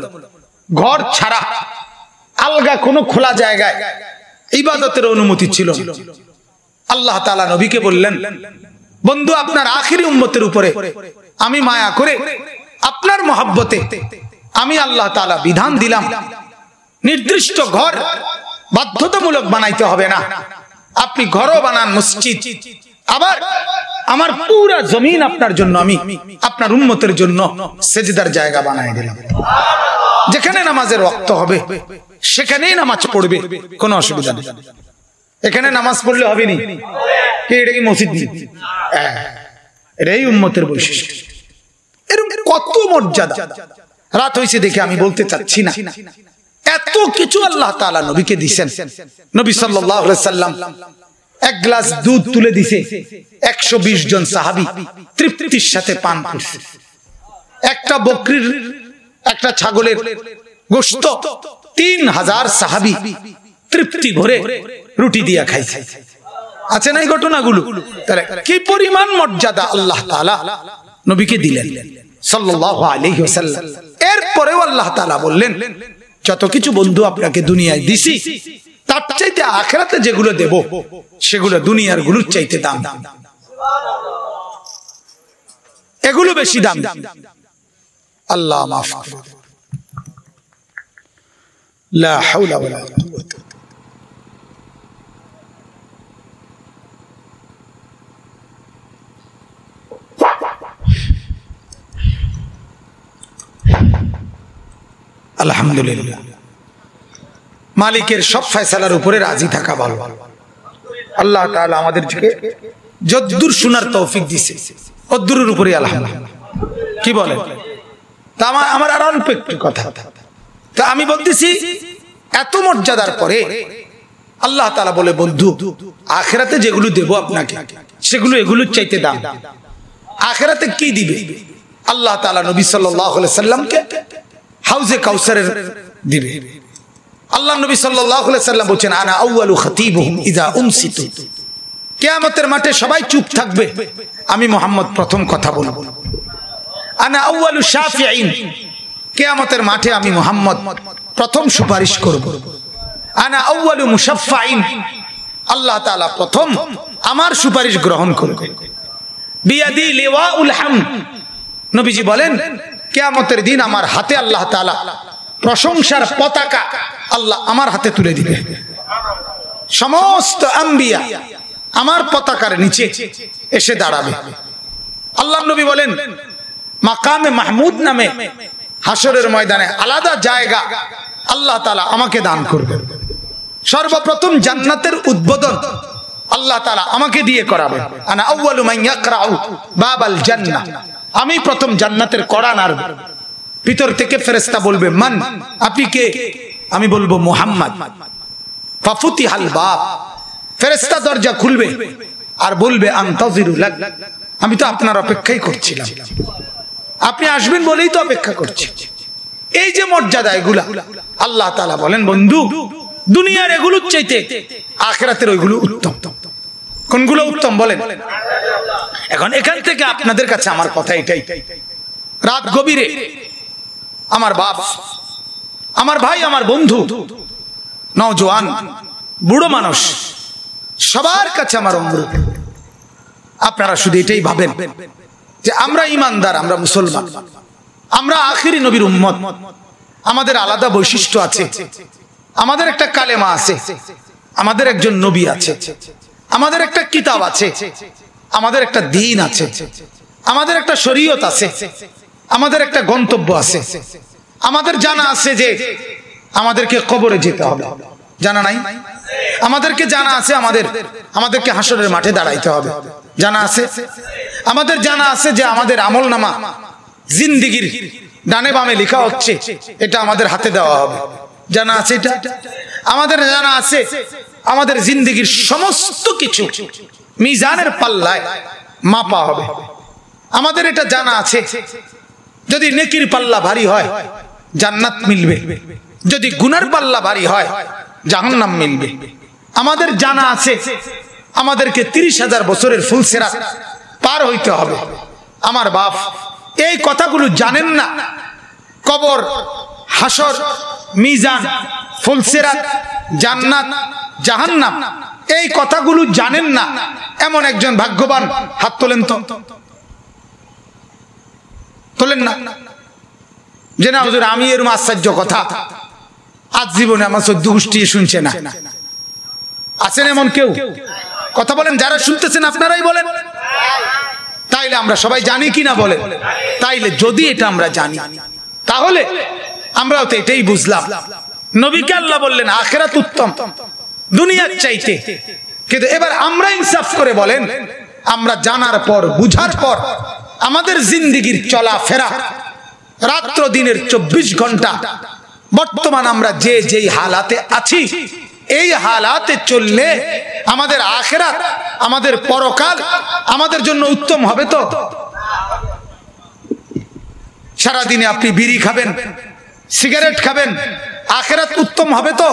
ঘর ছাড়া আলগা কোনো খোলা জায়গায় ইবাদতের অনুমতি ছিল আল্লাহ তালা নবীকে বললেন বন্ধু আপনার আখিরি উম্মতের উপরে আমি মায়া করে আপনার মহাব্বতে আমি আল্লাহ তালা বিধান দিলাম নির্দিষ্ট ঘর বাধ্যতামূলক বানাইতে হবে না আপনি ঘরও বানান মসজিদ আবার আমার পুরা জমিন আপনার জন্য আমি আপনার উন্মতের জন্য সেজদার জায়গা বানাই দিলাম যেখানে নামাজের রক্ত হবে সেখানেই নামাজ পড়বে কোনো অসুবিধা নেই এখানে নামাজ পড়লে হবে নি এটা কি মসজিদ হ্যাঁ। এটাই উন্মতের বৈশিষ্ট্য এরকম কত মর্যাদা রাত হয়েছে দেখে আমি বলতে চাচ্ছি না এত কিছু আল্লাহ তালা নবীকে দিচ্ছেন নবী সাল্লাম এক গ্লাস দুধ তুলে দিছে একশো বিশ জন সাহাবি তৃপ্তির সাথে পান করছে একটা বকরির একটা ছাগলের গোস্ত তিন হাজার সাহাবি তৃপ্তি ভরে রুটি দিয়া খাই আছে না এই ঘটনাগুলো তাহলে কি পরিমাণ মর্যাদা আল্লাহ নবীকে দিলেন এরপরেও আল্লাহ বললেন যত কিছু বন্ধু আপনাকে দুনিয়ায় দিছি তার চাইতে আখেরাতে যেগুলো দেব সেগুলো দুনিয়ার গুলোর চাইতে দাম এগুলো বেশি দাম আল্লাহ মাফ লা হাওলা ওয়ালা কুওয়াতা আলহামদুলিল্লাহ মালিকের সব ফেসলার উপরে রাজি থাকা ভালো আল্লাহ তাহলে আমাদেরকে যদ্দুর শোনার তৌফিক দিছে অদ্দুরের উপরে আলহামদুল কি বলে তা আমার আমার আর অল্প একটু কথা তা আমি বলতেছি এত মর্যাদার পরে আল্লাহ তালা বলে বন্ধু আখেরাতে যেগুলো দেব আপনাকে সেগুলো এগুলোর চাইতে দাম আখেরাতে কি দিবে আল্লাহ তালা নবী সাল্লাহ সাল্লামকে হাউজে কাউসারের দিবে আল্লাহ নবী সাল্লাম বলছেন আনা আউআলু খতিব ইজা উনসিতু কেয়ামতের মাঠে সবাই চুপ থাকবে আমি মোহাম্মদ প্রথম কথা বলবো আনা আউআলু শাফিঈন কেয়ামতের মাঠে আমি মোহাম্মদ প্রথম সুপারিশ করব আনা আউআলু মুশাফফাইন আল্লাহ তাআলা প্রথম আমার সুপারিশ গ্রহণ করবে বিয়াদি লেওয়া হাম নবীজি বলেন কেয়ামতের দিন আমার হাতে আল্লাহ তালা প্রশংসার পতাকা আল্লাহ আমার হাতে তুলে দিবে সমস্ত আম্বিয়া আমার পতাকার নিচে এসে দাঁড়াবে আল্লাহ নবী বলেন মাকামে মাহমুদ নামে হাসরের ময়দানে আলাদা জায়গা আল্লাহ তালা আমাকে দান করবে সর্বপ্রথম জান্নাতের উদ্বোধন আল্লাহ তালা আমাকে দিয়ে করাবে আনা আউ্বাল মাইয়া বাবাল জান্না আমি প্রথম জান্নাতের কড়া নাড়ব ভিতর থেকে ফেরেস্তা বলবে মান আপনি কে আমি বলবো মোহাম্মদ ফাফুতি হাল বাপ ফেরেস্তা দরজা খুলবে আর বলবে আমি তো আপনার অপেক্ষাই করছিলাম আপনি আসবেন বলেই তো অপেক্ষা করছি এই যে মর্যাদা এগুলা আল্লাহ তালা বলেন বন্ধু দুনিয়ার এগুলোর চাইতে আখেরাতের ওইগুলো উত্তম কোনগুলো উত্তম বলেন এখন এখান থেকে আপনাদের কাছে আমার কথা এটাই রাত গভীরে আমার বাপ আমার ভাই আমার বন্ধু নওজোয়ান বুড়ো মানুষ সবার কাছে আমার অনুরোধ আপনারা শুধু এটাই ভাবেন যে আমরা ইমানদার আমরা মুসলমান আমরা আখিরি নবীর উম্মত আমাদের আলাদা বৈশিষ্ট্য আছে আমাদের একটা কালেমা আছে আমাদের একজন নবী আছে আমাদের একটা কিতাব আছে আমাদের একটা দিন আছে আমাদের একটা শরীয়ত আছে আমাদের একটা গন্তব্য আছে আমাদের জানা আছে যে আমাদেরকে কবরে যেতে হবে জানা নাই আমাদেরকে জানা আছে আমাদের আমাদেরকে হাসরের মাঠে দাঁড়াইতে হবে জানা আছে আমাদের জানা আছে যে আমাদের আমল নামা জিন্দিগির ডানে বামে লেখা হচ্ছে এটা আমাদের হাতে দেওয়া হবে জানা আছে এটা আমাদের জানা আছে আমাদের জিন্দগির সমস্ত কিছু মিজানের পাল্লায় মাপা হবে আমাদের এটা জানা আছে যদি নেকির পাল্লা ভারী হয় জান্নাত মিলবে যদি গুনার পাল্লা ভারী হয় জাহান্নাম মিলবে আমাদের জানা আছে আমাদেরকে তিরিশ হাজার বছরের ফুলসেরা পার হইতে হবে আমার বাপ এই কথাগুলো জানেন না কবর হাসর মিজান ফুলসেরা জান্নাত নাম এই কথাগুলো জানেন না এমন একজন ভাগ্যবান হাত তোলেন তো তোলেন না যে না হুজুর আমি এরম আশ্চর্য কথা আজ জীবনে আমার চোদ্দ গোষ্ঠী শুনছে না আছেন এমন কেউ কথা বলেন যারা শুনতেছেন আপনারাই বলেন তাইলে আমরা সবাই জানি কি না বলে তাইলে যদি এটা আমরা জানি তাহলে আমরাও তো এটাই বুঝলাম নবীকে আল্লাহ বললেন আখেরাত উত্তম দুনিয়ার চাইতে কিন্তু এবার আমরা ইনসাফ করে বলেন আমরা জানার পর বুঝার পর আমাদের জিন্দিগির চলাফেরা রাত্র দিনের চব্বিশ ঘন্টা বর্তমান আমরা যে যেই হালাতে আছি এই হালাতে চললে আমাদের আখেরাত আমাদের পরকাল আমাদের জন্য উত্তম হবে তো সারাদিনে আপনি বিড়ি খাবেন সিগারেট খাবেন আখেরাত উত্তম হবে তো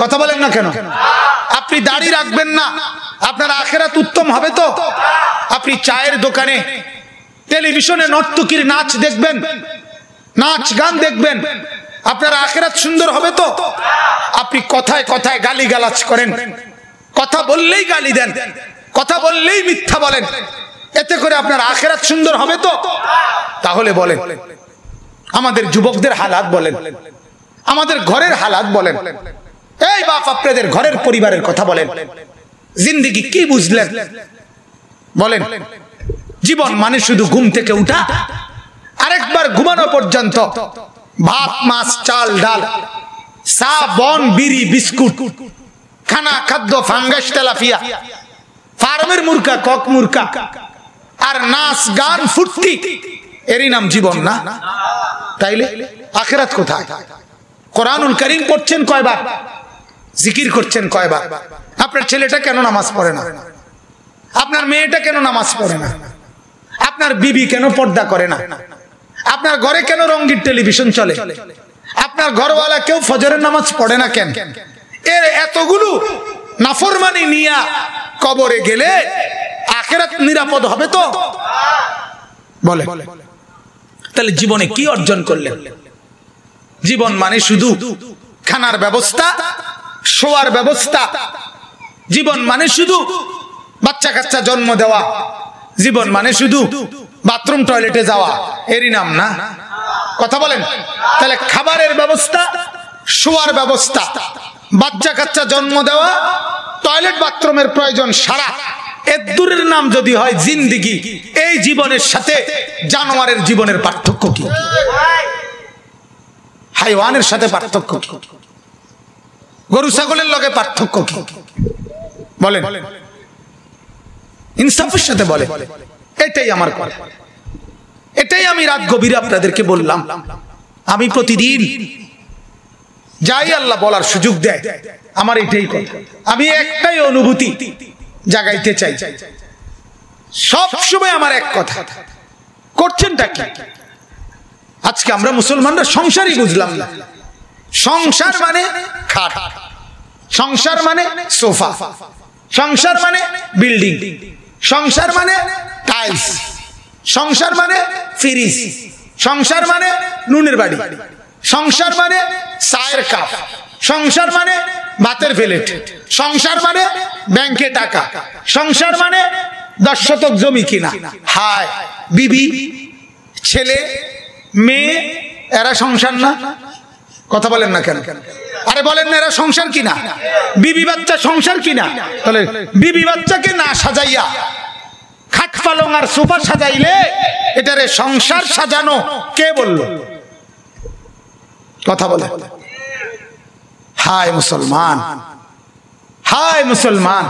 কথা বলেন না কেন আপনি দাড়ি রাখবেন না আপনার আখেরাত উত্তম হবে তো আপনি চায়ের দোকানে টেলিভিশনে নর্তকির নাচ দেখবেন নাচ গান দেখবেন আপনার আখেরাত সুন্দর হবে তো আপনি কথায় কথায় গালি গালাজ করেন কথা বললেই গালি দেন কথা বললেই মিথ্যা বলেন এতে করে আপনার আখেরাত সুন্দর হবে তো তাহলে বলেন আমাদের যুবকদের হালাত বলেন আমাদের ঘরের হালাত বলেন এই বাপ আপনাদের ঘরের পরিবারের কথা বলেন জিন্দিগি কি বুঝলেন বলেন জীবন মানে শুধু ঘুম থেকে উঠা আরেকবার ঘুমানো পর্যন্ত ভাত মাছ চাল ডাল চা বন বিড়ি বিস্কুট খানা খাদ্য ফাঙ্গাস তেলাফিয়া ফার্মের মুরকা কক মুরকা আর নাচ গান ফুটতি এরই নাম জীবন না তাইলে আখেরাত কোথায় কোরআনুল করিম করছেন কয়বার জিকির করছেন কয়বার আপনার ছেলেটা কেন নামাজ পড়ে না আপনার মেয়েটা কেন নামাজ পড়ে না আপনার বিবি কেন পর্দা করে না আপনার ঘরে কেন রঙ্গির টেলিভিশন চলে আপনার ঘরওয়ালা কেউ ফজরের নামাজ পড়ে না কেন এর এতগুলো নাফরমানি নিয়া কবরে গেলে আখেরাত নিরাপদ হবে তো বলে তাহলে জীবনে কি অর্জন করলেন জীবন মানে শুধু খানার ব্যবস্থা শোয়ার ব্যবস্থা জীবন মানে শুধু বাচ্চা কাচ্চা জন্ম দেওয়া জীবন মানে শুধু বাথরুম টয়লেটে যাওয়া এরই নাম না কথা বলেন তাহলে খাবারের ব্যবস্থা শোয়ার ব্যবস্থা বাচ্চা কাচ্চা জন্ম দেওয়া টয়লেট বাথরুমের প্রয়োজন সারা এদ্দুরের নাম যদি হয় জিন্দিগি এই জীবনের সাথে জানোয়ারের জীবনের পার্থক্য কি হাইওয়ানের সাথে পার্থক্য কি গরু ছাগলের লগে পার্থক্য কি বলেন ইনসাফের সাথে বলে এটাই আমার এটাই আমি রাত গভীর আপনাদেরকে বললাম আমি প্রতিদিন যাই আল্লাহ বলার সুযোগ দেয় আমার এটাই আমি একটাই অনুভূতি জাগাইতে চাই সব সময় আমার এক কথা করছেনটা কি আজকে আমরা মুসলমানরা সংসারই বুঝলাম না সংসার মানে খাট সংসার মানে সোফা সংসার মানে বিল্ডিং সংসার মানে টাইলস সংসার মানে ফিরিস সংসার মানে নুনের বাড়ি সংসার মানে চায়ের কাপ সংসার মানে ভাতের ফেলেট সংসার মানে ব্যাংকে টাকা সংসার মানে দশ শতক জমি কিনা হায় বিবি ছেলে মেয়ে এরা সংসার না কথা বলেন না কেন আরে বলেন না এরা সংসার কিনা বিবি বাচ্চা সংসার কিনা তাহলে বিবি বাচ্চাকে না সাজাইয়া খাট পালং আর সোফা সাজাইলে এটারে সংসার সাজানো কে বলল কথা বলে হায় মুসলমান হায় মুসলমান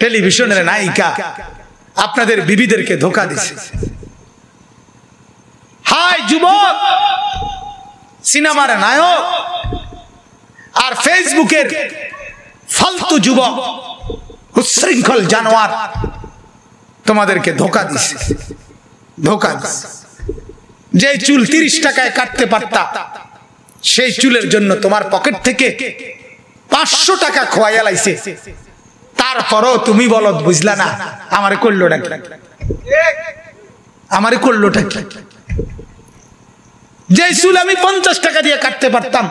টেলিভিশনের নায়িকা আপনাদের বিবিদেরকে ধোকা দিছে হায় যুবক সিনেমার নায়ক আর ফেসবুকের ফালতু যুবক উচ্ছৃঙ্খল জানোয়ার তোমাদেরকে ধোকা দিছে ধোকা দিছে যে চুল তিরিশ টাকায় কাটতে পারতা সেই চুলের জন্য তোমার পকেট থেকে পাঁচশো টাকা খোয়াইয়া লাইছে তারপরও তুমি বলত বুঝলা না আমারে করলো ডাক আমারে করলো ডাক যে চুল আমি পঞ্চাশ টাকা দিয়ে কাটতে পারতাম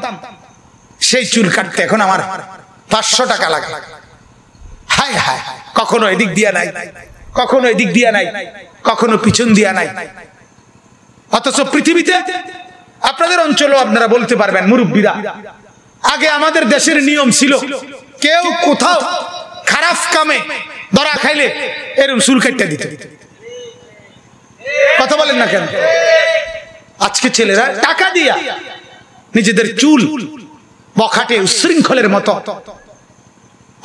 সেই চুল কাটতে এখন আমার পাঁচশো টাকা লাগে হায় হায় কখনো এদিক দিয়া নাই কখনো এদিক দিয়া নাই কখনো পিছন দিয়া নাই অথচ পৃথিবীতে আপনাদের অঞ্চলেও আপনারা বলতে পারবেন মুরব্বীরা আগে আমাদের দেশের নিয়ম ছিল কেউ কোথাও খারাপ কামে ধরা খাইলে এরম সুর কাটতে দিতে কথা বলেন না কেন আজকে ছেলেরা টাকা দিয়া নিজেদের চুল বখাটে উশৃঙ্খলের মতো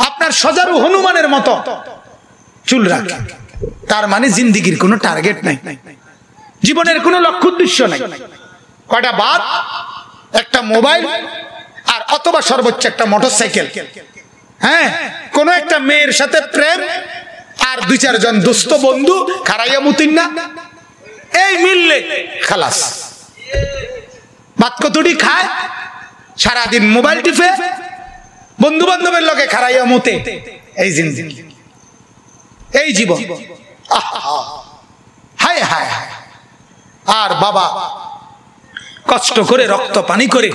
আপনার সজারু হনুমানের মতো চুল রাখে তার মানে জিন্দিগির কোনো টার্গেট নাই জীবনের কোনো লক্ষ্য উদ্দেশ্য নাই কয়টা বাদ একটা মোবাইল আর অথবা সর্বোচ্চ একটা মোটর সাইকেল হ্যাঁ কোনো একটা মেয়ের সাথে প্রেম আর দুই চারজন দুস্থ বন্ধু খারাইয়া মুতিন না এই মিললে খালাস ভাত কতটি খায় সারাদিন মোবাইল টিপে বন্ধু বান্ধবের লোকে খারাইয়া মুতে এই জিন এই জীবন হায় হায় হায় আর বাবা কষ্ট করে রক্ত পানি করে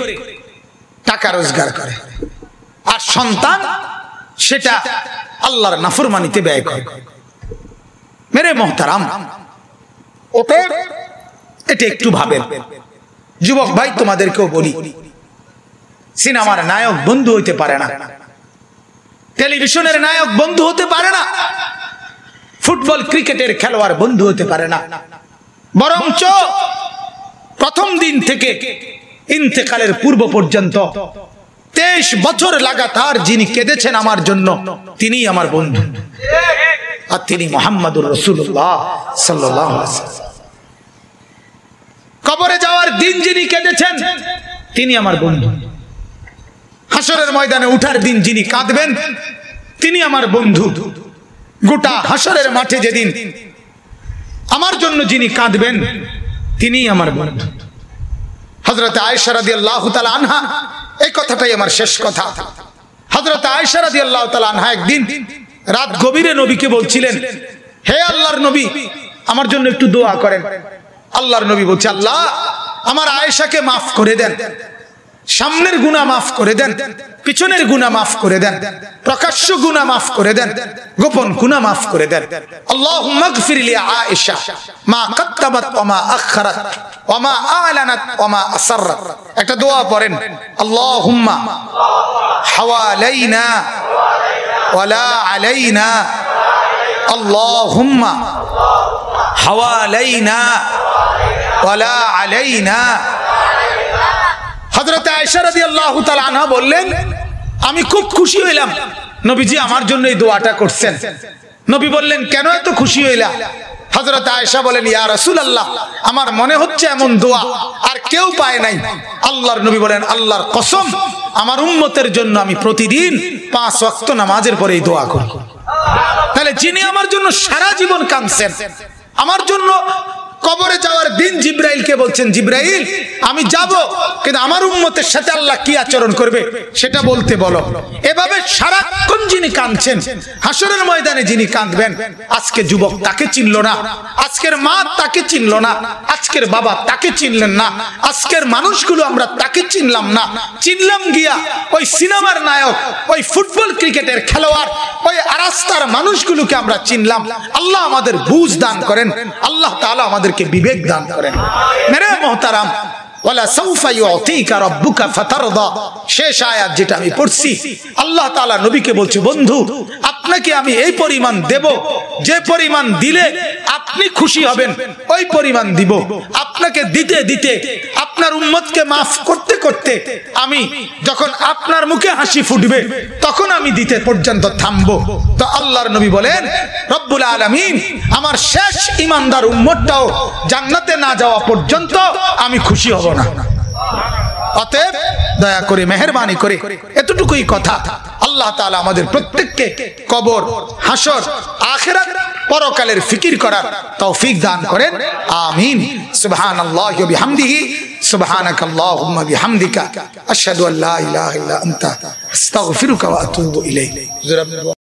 টাকা রোজগার করে আর সন্তান সেটা আল্লাহর নাফরমানিতে ব্যয় করে মেরে মহতারাম ওতে এটা একটু ভাবেন যুবক ভাই তোমাদেরকেও বলি সিনেমার নায়ক বন্ধু হইতে পারে না টেলিভিশনের নায়ক বন্ধু হতে পারে না ফুটবল ক্রিকেটের খেলোয়াড় বন্ধু হতে পারে না বরঞ্চ প্রথম দিন থেকে ইন্তেকালের পূর্ব পর্যন্ত তেইশ বছর লাগাতার যিনি কেঁদেছেন আমার জন্য তিনি আমার বন্ধু আর তিনি মোহাম্মদুর রসুল্লাহ সাল্লাহ কবরে যাওয়ার দিন যিনি কেঁদেছেন তিনি আমার বন্ধু হাসরের ময়দানে উঠার দিন যিনি কাঁদবেন তিনি আমার বন্ধু গোটা হাসরের মাঠে যেদিন আমার জন্য যিনি কাঁদবেন তিনিই আমার বন্ধু হজরত আয়সারাদি আল্লাহ আনহা এই কথাটাই আমার শেষ কথা হজরত আয়সারাদি আল্লাহ আনহা একদিন রাত গভীরে নবীকে বলছিলেন হে আল্লাহর নবী আমার জন্য একটু দোয়া করেন আল্লাহর নবী বলছে আল্লাহ আমার আয়েশাকে মাফ করে দেন সামনের গুণা মাফ করে দেন পিছনের গুণা মাফ করে দেন প্রকাশ্য গুণা মাফ করে দেন গোপন গুণা মাফ করে দেন আল্লাহ মা মা একটা দোয়া পড়েন আল্লাহুম্মা হাওয়ালাইনা ওয়ালা আলাইনা আল্লাহুম্মা হাওয়ালাইনা ওয়ালা আলাইনা হজরত আয়সারদি আল্লাহ আনহা বললেন আমি খুব খুশি হইলাম নবীজি আমার জন্য এই দোয়াটা করছেন নবী বললেন কেন এত খুশি হইলাম হজরত আয়েশা বলেন ইয়া রসুল আল্লাহ আমার মনে হচ্ছে এমন দোয়া আর কেউ পায় নাই আল্লাহর নবী বলেন আল্লাহর কসম আমার উম্মতের জন্য আমি প্রতিদিন পাঁচ অক্ত নামাজের পরে এই দোয়া করি তাহলে যিনি আমার জন্য সারা জীবন কাঁদছেন আমার জন্য কবরে যাওয়ার দিন জিব্রাইলকে বলছেন জিব্রাইল আমি যাব কিন্তু আমার উম্মতের সাথে আল্লাহ কি আচরণ করবে সেটা বলতে বলো এভাবে সারাক্ষণ যিনি কাঁদছেন হাসরের ময়দানে যিনি কাঁদবেন আজকে যুবক তাকে চিনল না আজকের মা তাকে চিনল না আজকের বাবা তাকে চিনলেন না আজকের মানুষগুলো আমরা তাকে চিনলাম না চিনলাম গিয়া ওই সিনেমার নায়ক ওই ফুটবল ক্রিকেটের খেলোয়াড় ওই আরাস্তার মানুষগুলোকে আমরা চিনলাম আল্লাহ আমাদের বুঝ দান করেন আল্লাহ তাআলা আমাদের আমাদেরকে বিবেক দান করেন মেরে মোহতারাম শেষ আয়াত যেটা আমি পড়ছি আল্লাহ নবীকে বলছে বন্ধু আপনাকে আমি এই পরিমাণ দেব যে পরিমাণ দিলে আপনি খুশি হবেন ওই পরিমাণ দিব আপনাকে দিতে দিতে আপনার মাফ করতে করতে আমি যখন আপনার মুখে হাসি ফুটবে তখন আমি দিতে পর্যন্ত থামবো তো আল্লাহর নবী বলেন রব্বুল আলামিন আমার শেষ ইমানদার উন্মতটাও জান্নাতে না যাওয়া পর্যন্ত আমি খুশি হব না অতএব দয়া করে মেহরবানি করে এতটুকুই কথা আল্লাহ তালা আমাদের প্রত্যেককে কবর হাসর আখেরাত পরকালের ফিকির করার তৌফিক দান করেন আমিন সুবহান আল্লাহ বিহামদিহি সুবহানাক আল্লাহুম্মা বিহামদিকা আশহাদু আল্লা ইলাহা ইল্লা আনতা আস্তাগফিরুকা ওয়া আতুবু ইলাইক